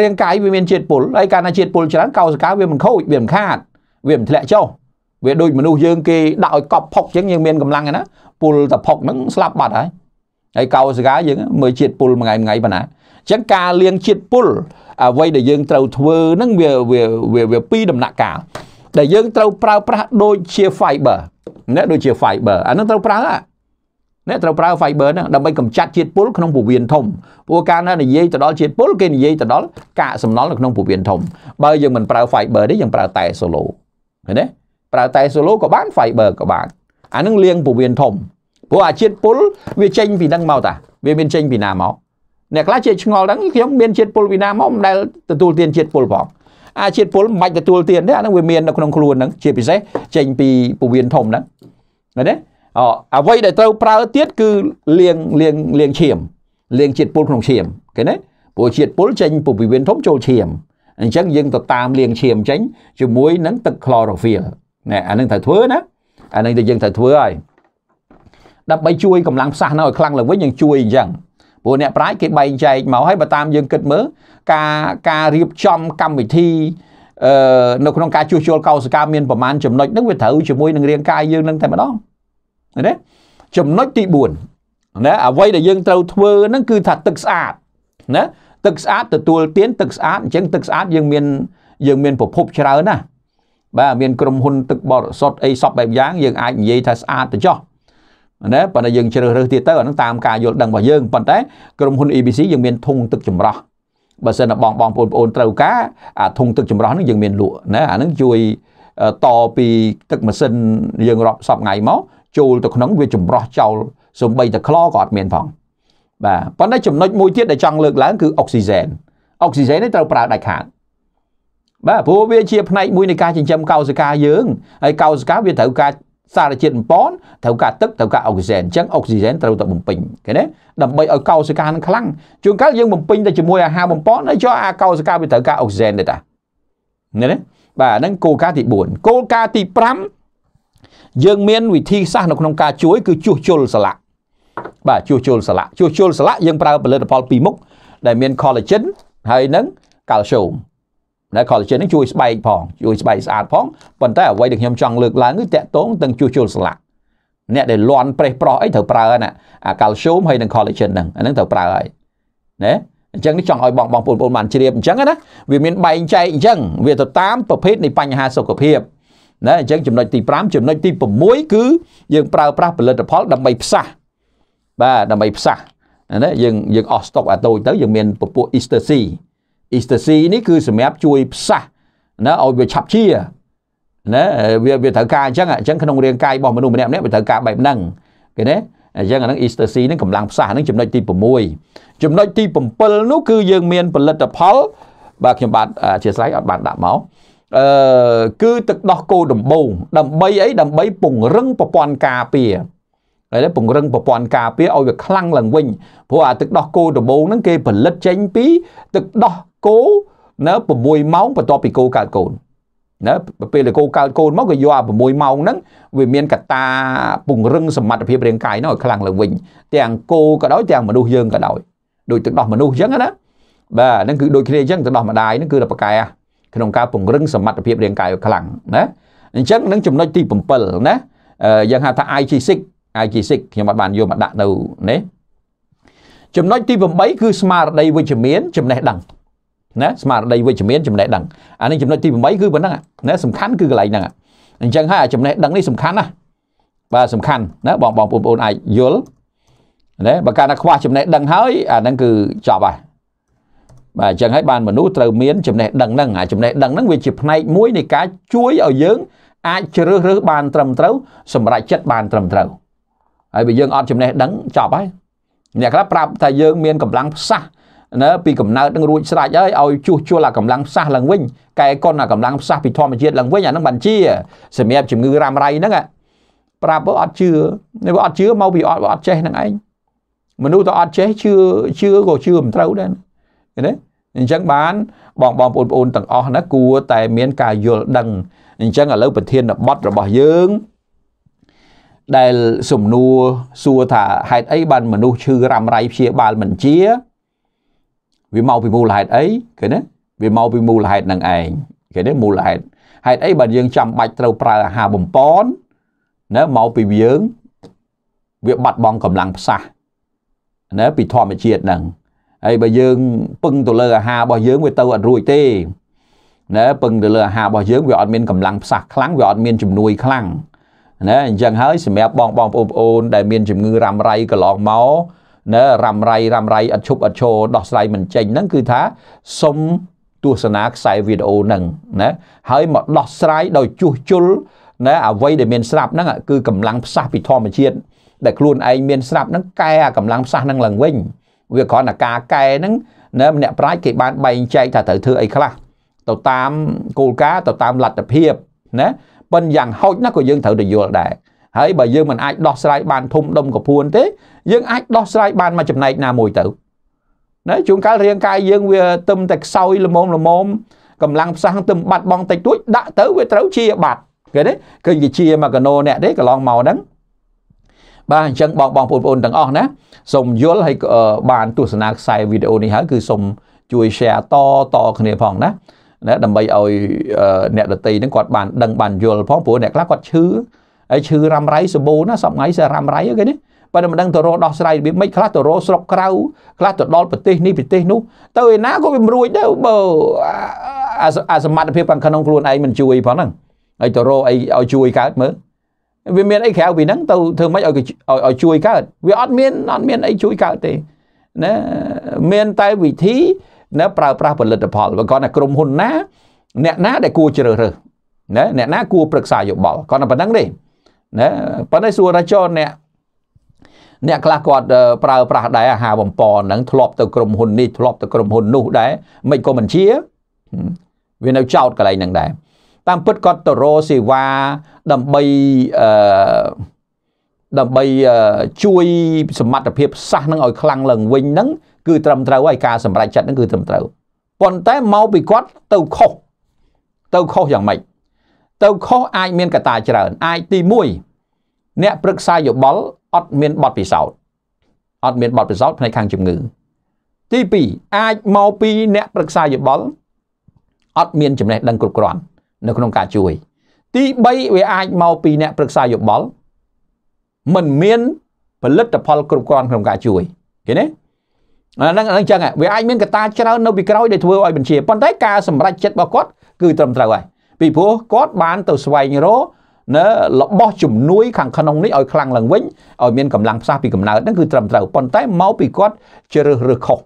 រាងកាយវាមានជាតិពុលហើយកាលណាជាតិពុលច្រើនកោសិកាវាមិនខូចវាមិនខាត វាមិនធ្លាក់ចុះវាដូចមនុស្សយើងគេដាក់ឲ្យកប់ផុកអញ្ចឹងយើងមានកម្លាំងណាពុលតែផុកហ្នឹងស្លាប់បាត់ហើយហើយកោសិកាយើងមើលជាតិពុលមួយថ្ងៃមួយថ្ងៃប៉ុណ្ណាអញ្ចឹងការលាងជាតិពុលអ្វីដែលយើងត្រូវធ្វើហ្នឹងវាវាវាពីរដំណាក់កាលដែលយើងត្រូវប្រើប្រាស់ដូចជា fiber ណាដូចជា fiber អានឹងត្រូវប្រើអាអ្នកត្រូវប្រើ fiber ហ្នឹងដើម្បីកម្ចាត់ជាតិពុលក្នុងពោះវៀនធំព្រោះកាលណានិយាយទៅដល់ជាតិពុលគេនិយាយទៅដល់កាកសំណល់នៅក្នុងពោះវៀនធំបើយើងមិនប្រើ fiber ទេយើងប្រើតែ solo ឃើញទេប្រើតែ solo ក៏បាន fiber ក៏បានអានឹងលាងពោះវៀនធំព្រោះអាជាតិពុលវាចេញពីហ្នឹងមកតា វាមានចេញពីណាមកអ្នកខ្លះជាឆ្ងល់ហ្នឹងខ្ញុំមានជាតិពុលពីណាមកមិនដែលទទួលទានជាតិពុលផងអាជាតិពុលមិនបាច់ទទួលទានទេអានឹងវាមាននៅក្នុងខ្លួនហ្នឹងជាពិសេសចេញពីពោះវៀនធំហ្នឹងឃើញទេអអ្វីដែលត្រូវប្រើទៀតគឺលាងលាងលាងឈាមលាងជាតិពុលក្នុងឈាមឃើញទេព្រោះជាតិពុលចេញពុះវៀនធំចូលឈាមអញ្ចឹងយើងទៅតាមលាងឈាមចេញជាមួយនឹងទឹក chlorophyll ណែអានឹងត្រូវធ្វើណាអានឹងតែយើងត្រូវធ្វើហើយដើម្បីជួយកម្លាំងផ្សះនៅឲ្យខ្លាំងឡើងវិញយើងជួយអញ្ចឹងព្រោះអ្នកប្រាជ្ញគេបែងចែកមកហើយបើតាមយើងគិតមើលការការរៀបចំកម្មវិធីអឺនៅក្នុងការជួសជុលកោសិកាមានប្រមាណចំណុចហ្នឹងវាត្រូវជាមួយនឹងរាងកាយយើងនឹងតែម្ដងណាចំណុចទី4ណាអ្វីដែលយើងត្រូវធ្វើហ្នឹងគឺថាទឹកស្អាតណាទឹកស្អាតទទួលទាន ទឹកស្អាតអញ្ចឹងទឹកស្អាត យើងមានយើងមានប្រភពច្រើនណាបាទមានក្រុមហ៊ុនទឹកបរិសុទ្ធអីសពបែបយ៉ាងយើងអាចនិយាយថាស្អាតទៅចោះណាប៉ុន្តែយើងជ្រើសរើសទៀតទៅអានឹងតាមការយល់ដឹងរបស់យើងប៉ុន្តែ ក្រុមហ៊ុន EBC យើងមានធុងទឹកចម្រោះបើសិនតែបងបងប្អូនប្អូនត្រូវការអាធុងទឹកចម្រោះនឹងយើងមានលក់ណាអានឹងជួយតពីទឹកម៉ាស៊ីនយើងរាប់សពថ្ងៃមកចូលទៅក្នុងវាចម្រោះចោលសំបីតែខ្លោក៏អត់មានផងបាទប៉ុន្តែចំណុចមួយទៀតដែលចង់លើកឡើងគឺអុកស៊ីហ្សែនអុកស៊ីហ្សែននេះត្រូវប្រើដាច់ខាតបាទព្រោះវាជាផ្នែកមួយនៃការចិញ្ចឹមកោសិកាយើងហើយកោសិកាវាត្រូវការសារជាតិបំពន់ត្រូវការទឹកត្រូវការអុកស៊ីហ្សែនអញ្ចឹងអុកស៊ីហ្សែនត្រូវតែបំពេញឃើញទេដើម្បីឲ្យកោសិកានឹងខ្លាំងជួនកាលយើងបំពេញតែជាមួយអាហារបំពន់ហើយចុះអាកោសិកាវាត្រូវការអុកស៊ីហ្សែនទៀតតាឃើញទេបាទហ្នឹងគោលការណ៍ទី4គោលការណ៍ទី5យើងមានវិធីសាស្ត្រនៅក្នុងការជួយ គឺជួសជុលសលាក់បាទជួសជុលសលាក់ជួសជុលសលាក់យើងប្រើផលិតផលពីរមុខដែលមាន collagen ហើយនឹង calcium ណា collagen នឹងជួយស្បែកផងជួយស្បែកស្អាតផងប៉ុន្តែអ្វីដែលខ្ញុំចង់លើកឡើងគឺតកតងទាំងជួសជុលស្លាកអ្នកដែលលន់ប្រេះប្រោះអីត្រូវប្រើណាអា calcium ហើយនិង collagen ហ្នឹងអាហ្នឹងត្រូវប្រើហើយណាអញ្ចឹងនេះចង់ឲ្យបងបងប្អូនបានជ្រាបអញ្ចឹងណាវាមានបែងចែកអញ្ចឹង វាទៅតាមប្រភេទនៃបញ្ហាសុខភាពណាអញ្ចឹងចំណុចទី5ចំណុចទី6គឺយើងប្រើប្រាស់ផលិតផលដើម្បីផ្សះបាទដើម្បីផ្សះណាយើងយើងអស់ស្តុកអាតូចទៅយើងមានពពួក Easter sea អ៊ីស្តាស៊ីនេះគឺសម្រាប់ជួយផ្សះណាឲ្យវាឆាប់ជាណាវាវាត្រូវការអញ្ចឹងអញ្ចឹងក្នុងរាងកាយរបស់មនុស្សម្នាក់ម្នាក់វាត្រូវការបែបហ្នឹងគេណាអញ្ចឹងអាហ្នឹង ecstasy ហ្នឹងកម្លាំងផ្សះហ្នឹងចំណុចទី6ចំណុចទី7នោះគឺយើងមានផលិតផល បាទខ្ញុំបាទអធិស្ឋានអត់បានដាក់មកអឺគឺទឹកដោះគោដំបូងដើម្បីអីដើម្បីពង្រឹងប្រព័ន្ធការពារហើយពង្រឹងប្រព័ន្ធការពារឲ្យវាខ្លាំងឡើងវិញព្រោះអាទឹកដោះគោដំបូងហ្នឹងគេផលិតចេញពីទឹកដោះគោនៅ6ម៉ោងបន្ទាប់ពីគោកើតកូនណាពេលដែលគោកើតកូនមកក៏យកអា6ម៉ោងហ្នឹងវាមានកតា ពង្រឹងសមត្ថភាពរាងកាយនោះឲ្យខ្លាំងឡើងវិញទាំងគោក៏ដោយទាំងមនុស្សយើងក៏ដោយដូចទឹកដោះមនុស្សអញ្ចឹងណាបាទហ្នឹងគឺដូចគ្នាអញ្ចឹងទឹកដោះម្ដាយហ្នឹងគឺតែប្រកែក្នុងការពង្រឹងសមត្ថភាពរាងកាយឲ្យខ្លាំងណាអញ្ចឹងនឹងចំណុចទី7ណាយើងហៅថា IG6 IG6 ខ្ញុំអត់បានយកមកដាក់នៅនេះចំណុចទី8គឺស្មារតីវិជ្ជមានចំណេះដឹងណាស្មារតីវិជ្ជមានចំណេះដឹងអានេះចំណុចទី8គឺប៉ុណ្ណឹងណាសំខាន់គឺកន្លែងហ្នឹងអញ្ចឹងហើយអាចំណេះដឹងនេះសំខាន់ណាបាទសំខាន់ណាបងបងបងប្អូនអាចយល់ណាបើកាលណាខ្វះចំណេះដឹងហើយអាហ្នឹងគឺចប់ហើយបាទអញ្ចឹងហើយបានមនុស្សត្រូវមានចំណេះដឹងហ្នឹងអាចំណេះដឹងហ្នឹងវាជាផ្នែកមួយនៃការជួយឲ្យយើងអាចជ្រើសរើសបាន ត្រឹមត្រូវ សម្រេចចិត្តបានត្រឹមត្រូវហើយបើយើងអត់ចំណេះដឹងចប់ហើយអ្នកខ្លះប្រាប់ថាយើងមានកម្លាំងផ្សះណាពីកំណើតនឹងរួចស្រេចហើយឲ្យជួសជុលអាកម្លាំងផ្សះឡើងវិញ កែកុនអាកម្លាំងផ្សះពីធម្មជាតិឡើងវិញអានឹងបានជាសម្រាប់ជំងឺរ៉ាំរ៉ៃហ្នឹងប្រាប់អត់ជឿវាអត់ជឿមកពីអត់អត់ចេះហ្នឹងឯងមនុស្សទៅអត់ចេះជឿជឿក៏ជឿមិនត្រូវដែរណាអញ្ចឹងបានបងបងប្អូនប្អូនទាំងអស់ណាគួរតែមានការយល់ដឹងអញ្ចឹងឥឡូវប្រធានបទរបស់យើងដែលសំណួរសួរថាហេតុអីបានមនុស្សឈឺរ៉ាំរ៉ៃព្យាបាលមិនជាវាមកពីមូលហេតុអីឃើញទេវាមកពីមូលហេតុនឹងឯងឃើញទេមូលហេតុហេតុអីបើយើងចាំបាច់ត្រូវប្រើអាហារបំពន់ណាមកពីយើង វាបាត់បង់កម្លាំងផ្សះណាពីធម្មជាតិហ្នឹងហើយបើយើងពឹងទៅលើអាហាររបស់យើងវាទៅអត់រួចទេណាពឹងទៅលើអាហាររបស់យើងវាអត់មានកម្លាំងផ្សះខ្លាំងវាអត់មាន ជំនួយខ្លាំងណាអញ្ចឹងហើយសម្រាប់បងបងប្អូនដែលមានជំងឺរ៉ាំរ៉ៃកន្លងមកណារ៉ាំរៃរ៉ាំរៃអត់ឈប់អត់ឈរដោះស្រាយមិនចេញហ្នឹងគឺថាសុំទស្សនាខ្សែវីដេអូហ្នឹងណាហើយមកដោះស្រាយដោយជួសជុលណាអ្វីដែលមានស្រាប់ហ្នឹងគឺកម្លាំងផ្សះពីធម្មជាតិដែលខ្លួនឯងមានស្រាប់ហ្នឹងកែអាកម្លាំងផ្សះហ្នឹងឡើងវិញវាគ្រាន់តែការកែហ្នឹងណាម្នាក់ប្រាជ្ញគេបានបែងចែកថាត្រូវធ្វើអីខ្លះទៅតាមគោលការណ៍ទៅតាមលទ្ធភាពណាប៉ុនយ៉ាងហោចណាស់ក៏យើងត្រូវទៅយល់ដែរហើយបើយើងមិនអាចដោះស្រាយបានធំដុំកពួនទេ យើងអាចដោះស្រាយបានមួយចំណែកណាមួយទៅណាជួនកាលរាងកាយយើងវាទឹមតែខ្សោយល្មមល្មមកម្លាំងផ្សះទឹមបាត់បង់តិចតួចដាក់ទៅវាត្រូវជាបាត់គេទេគឺជាជាមួយកណោអ្នកទេកន្លងមកហ្នឹងបាទអញ្ចឹងបងបងប្អូនទាំងអស់ណាសូមយល់ហើយបានទស្សនាខ្សែវីដេអូនេះហើយគឺសូមជួយ share តតគ្នាផងណាណាដើម្បីឲ្យអ្នកដតីហ្នឹងគាត់បានដឹងបានយល់ផងព្រោះអ្នកខ្លះគាត់ឈឺហើយឈឺរ៉ាំរ៉ៃសបូណាសពថ្ងៃសារ៉ាំរ៉ៃគេនេះប៉ុន្តែមិនដឹងទៅរកដោះស្រាយរបៀបម៉េចខ្លះទៅរកស្រុកក្រៅខ្លះទៅដល់ប្រទេសនេះប្រទេសនោះទៅឯណាក៏វាមិនរួចដែរបើអាសមត្ថភាពខាងក្នុងខ្លួនឯងមិនជួយផងហ្នឹងហើយទៅរកអីឲ្យជួយកើតមើលវាមានអីក្រៅពីហ្នឹងទៅធ្វើម៉េចឲ្យឲ្យជួយកើតវាអត់មានអត់មានអីជួយកើតទេណាមានតែវិធីណាប្រើប្រាស់ផលិតផលបើគាត់ថាក្រុមហ៊ុនណា អ្នកណា ដែលគួរជ្រើសរើសណាអ្នកណាគួរប្រឹក្សាយោបល់គាត់តែប៉ុណ្្នឹងទេណាប៉ុន្តែសួរថាចរអ្នកអ្នកខ្លះគាត់ ប្រើប្រាស់ដែរអាហារបំពន់ហ្នឹងធ្លាប់ទៅក្រុមហ៊ុននេះធ្លាប់ទៅក្រុមហ៊ុននោះដែរមិនក៏មិនជា វានៅចោតកន្លែងហ្នឹងដែរតាមពិតគាត់ទៅរសេវា ដើម្បីអឺដើម្បីជួយសមត្ថភាពសាសនឹងឲ្យខ្លាំងឡើងវិញហ្នឹងគឺត្រឹមត្រូវហើយការសម្រេចចិត្តហ្នឹងគឺត្រឹមត្រូវប៉ុន្តែមកពីគាត់ទៅខុសទៅខុសយ៉ាងម៉េចទៅខុសអាចមានកត្តាច្រើនអាចទី1អ្នកប្រឹក្សាយោបល់អត់មានបទពិសោធន៍អត់មានបទពិសោធន៍ផ្នែកខាងជំងឺទី2អាចមកពីអ្នកប្រឹក្សាយោបល់អត់មានចំណេះដឹង គ្រប់គ្រាន់នៅក្នុងការជួយ ទី3វាអាចមកពីអ្នកប្រឹក្សាយោបល់មិនមានផលិតផលគ្រប់គ្រាន់ក្នុងការជួយឃើញទេអាហ្នឹងអញ្ចឹងវាអាចមានកត្តាច្រើននៅពីក្រោយដែលធ្វើឲ្យបញ្ជាប៉ុន្តែការសម្រេចចិត្តរបស់គាត់គឺត្រឹមត្រូវហើយពីព្រោះគាត់បានទៅស្វែងរកណារបស់ជំនួយខាងក្នុងនេះឲ្យខ្លាំងឡើងវិញឲ្យមានកម្លាំងផ្សះពីកំណើតហ្នឹងគឺត្រឹមត្រូវប៉ុន្តែមកពីគាត់ជ្រើសរើសខុស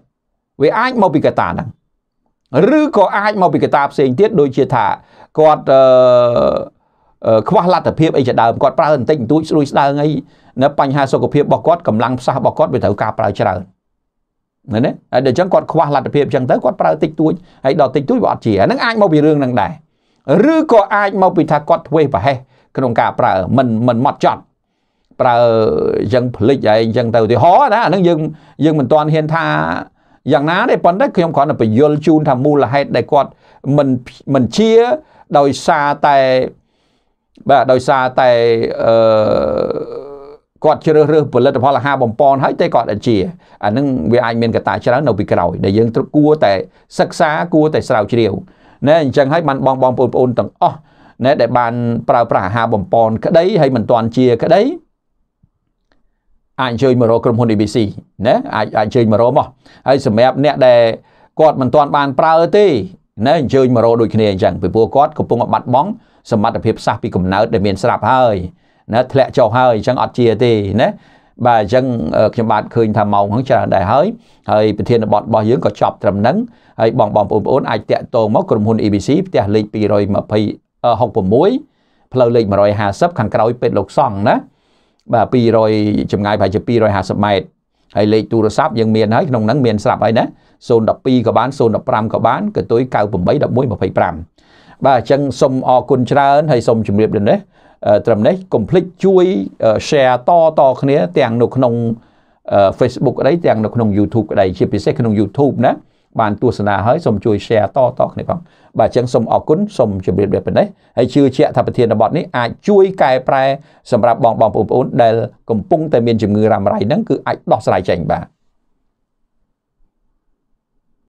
វាអាចមកពីកត្តាហ្នឹងឬក៏អាចមកពីកត្តាផ្សេងទៀតដូចជាថាគាត់ខ្វះលទ្ធភាពអីជាដើមគាត់ប្រើបន្តិចបន្តួចស្ដួយស្ដើងអីនៅបញ្ហាសុខភាពរបស់គាត់កម្លាំងផ្សះរបស់គាត់វាត្រូវការប្រើច្រើនណាណាហើយដល់អញ្ចឹងគាត់ខ្វះលទ្ធភាពអញ្ចឹងទៅគាត់ប្រើតិចតួចហើយដល់តិចតួចវាអត់ជាហ្នឹងអាចមកពីរឿងហ្នឹងដែរឬក៏អាចមកពីថាគាត់ធ្វេសប្រហែសក្នុងការប្រើមិនមិនម៉ត់ចត់ប្រើយ៉ាងផ្លិចហើយអញ្ចឹងទៅឧទាហរណ៍ណាអានឹងយើងយើងមិនទាន់ហ៊ានថាយ៉ាងណាទេប៉ុន្តែខ្ញុំគ្រាន់តែបញ្យលជូនថាមូលហេតុដែលគាត់មិនមិនជាដោយសារតែបាទដោយសារតែអឺគាត់ជ្រើសរើសផលិតផលអាហារបំពងហើយតែគាត់អាចជាអានឹងវាអាចមានកត្តាច្រើននៅពីក្រោយ ដែលយើងគួរតែសិក្សាគួរតែស្រាវជ្រាវណែអញ្ចឹងហើយបានបងបងប្អូនប្អូនទាំងអស់ណែដែល បានប្រើប្រាស់អាហារបំពន់ក្តីហើយមិនទាន់ជាក្តីអាចអញ្ជើញមករកក្រុមហ៊ុន ABC ណាអាចអាចអញ្ជើញមករកមកហើយសម្រាប់អ្នកដែលគាត់មិនទាន់បានប្រើទេណែអញ្ជើញមករកដូចគ្នាអញ្ចឹងពីព្រោះគាត់កំពុងបាត់បង់សមត្ថភាពសាសពីកំណើតដែលមានស្រាប់ហើយណាធ្លាក់ចុះហើយអញ្ចឹងអត់ជាទេណាបាទអញ្ចឹងខ្ញុំបាទឃើញថាម៉ោងហ្នឹងច្រើនដែរហើយហើយប្រធានបទរបស់យើងក៏ចប់ត្រឹមហ្នឹងហើយបងបងប្អូនអាចតាក់ទងមកក្រុមហ៊ុន EBC ផ្ទះលេខ220 66ផ្លូវលេខ150ខាងក្រោយពេទ្យលោកសង់ណាបាទ200ចម្ងាយប្រហែលជា250ម៉ែត្រហើយលេខទូរស័ព្ទយើងមានហើយក្នុងហ្នឹងមានស្រាប់ហើយណា012ក៏បាន015ក៏បានកន្ទុយ981125បាទអញ្ចឹងសូមអរគុណច្រើនហើយសូមជម្រាបដល់នេះត្រឹមនេះកុំភ្លេចជួយ share តតគ្នា ទាំងនៅក្នុង Facebook ក្តីទាំងនៅក្នុង YouTube ក្តីជាពិសេសក្នុង YouTube ណាបានទស្សនាហើយសូមជួយ share តតគ្នាផងបាទអញ្ចឹងសូមអរគុណសូមជម្រាបលាប៉ុណ្ណេះហើយជឿជាក់ថាប្រធានបទនេះអាចជួយកែប្រែសម្រាប់បងបងប្អូនដែលកំពុងតែមានជំងឺរ៉ាំរ៉ៃហ្នឹងគឺអាចដោះស្រាយចេញបាទ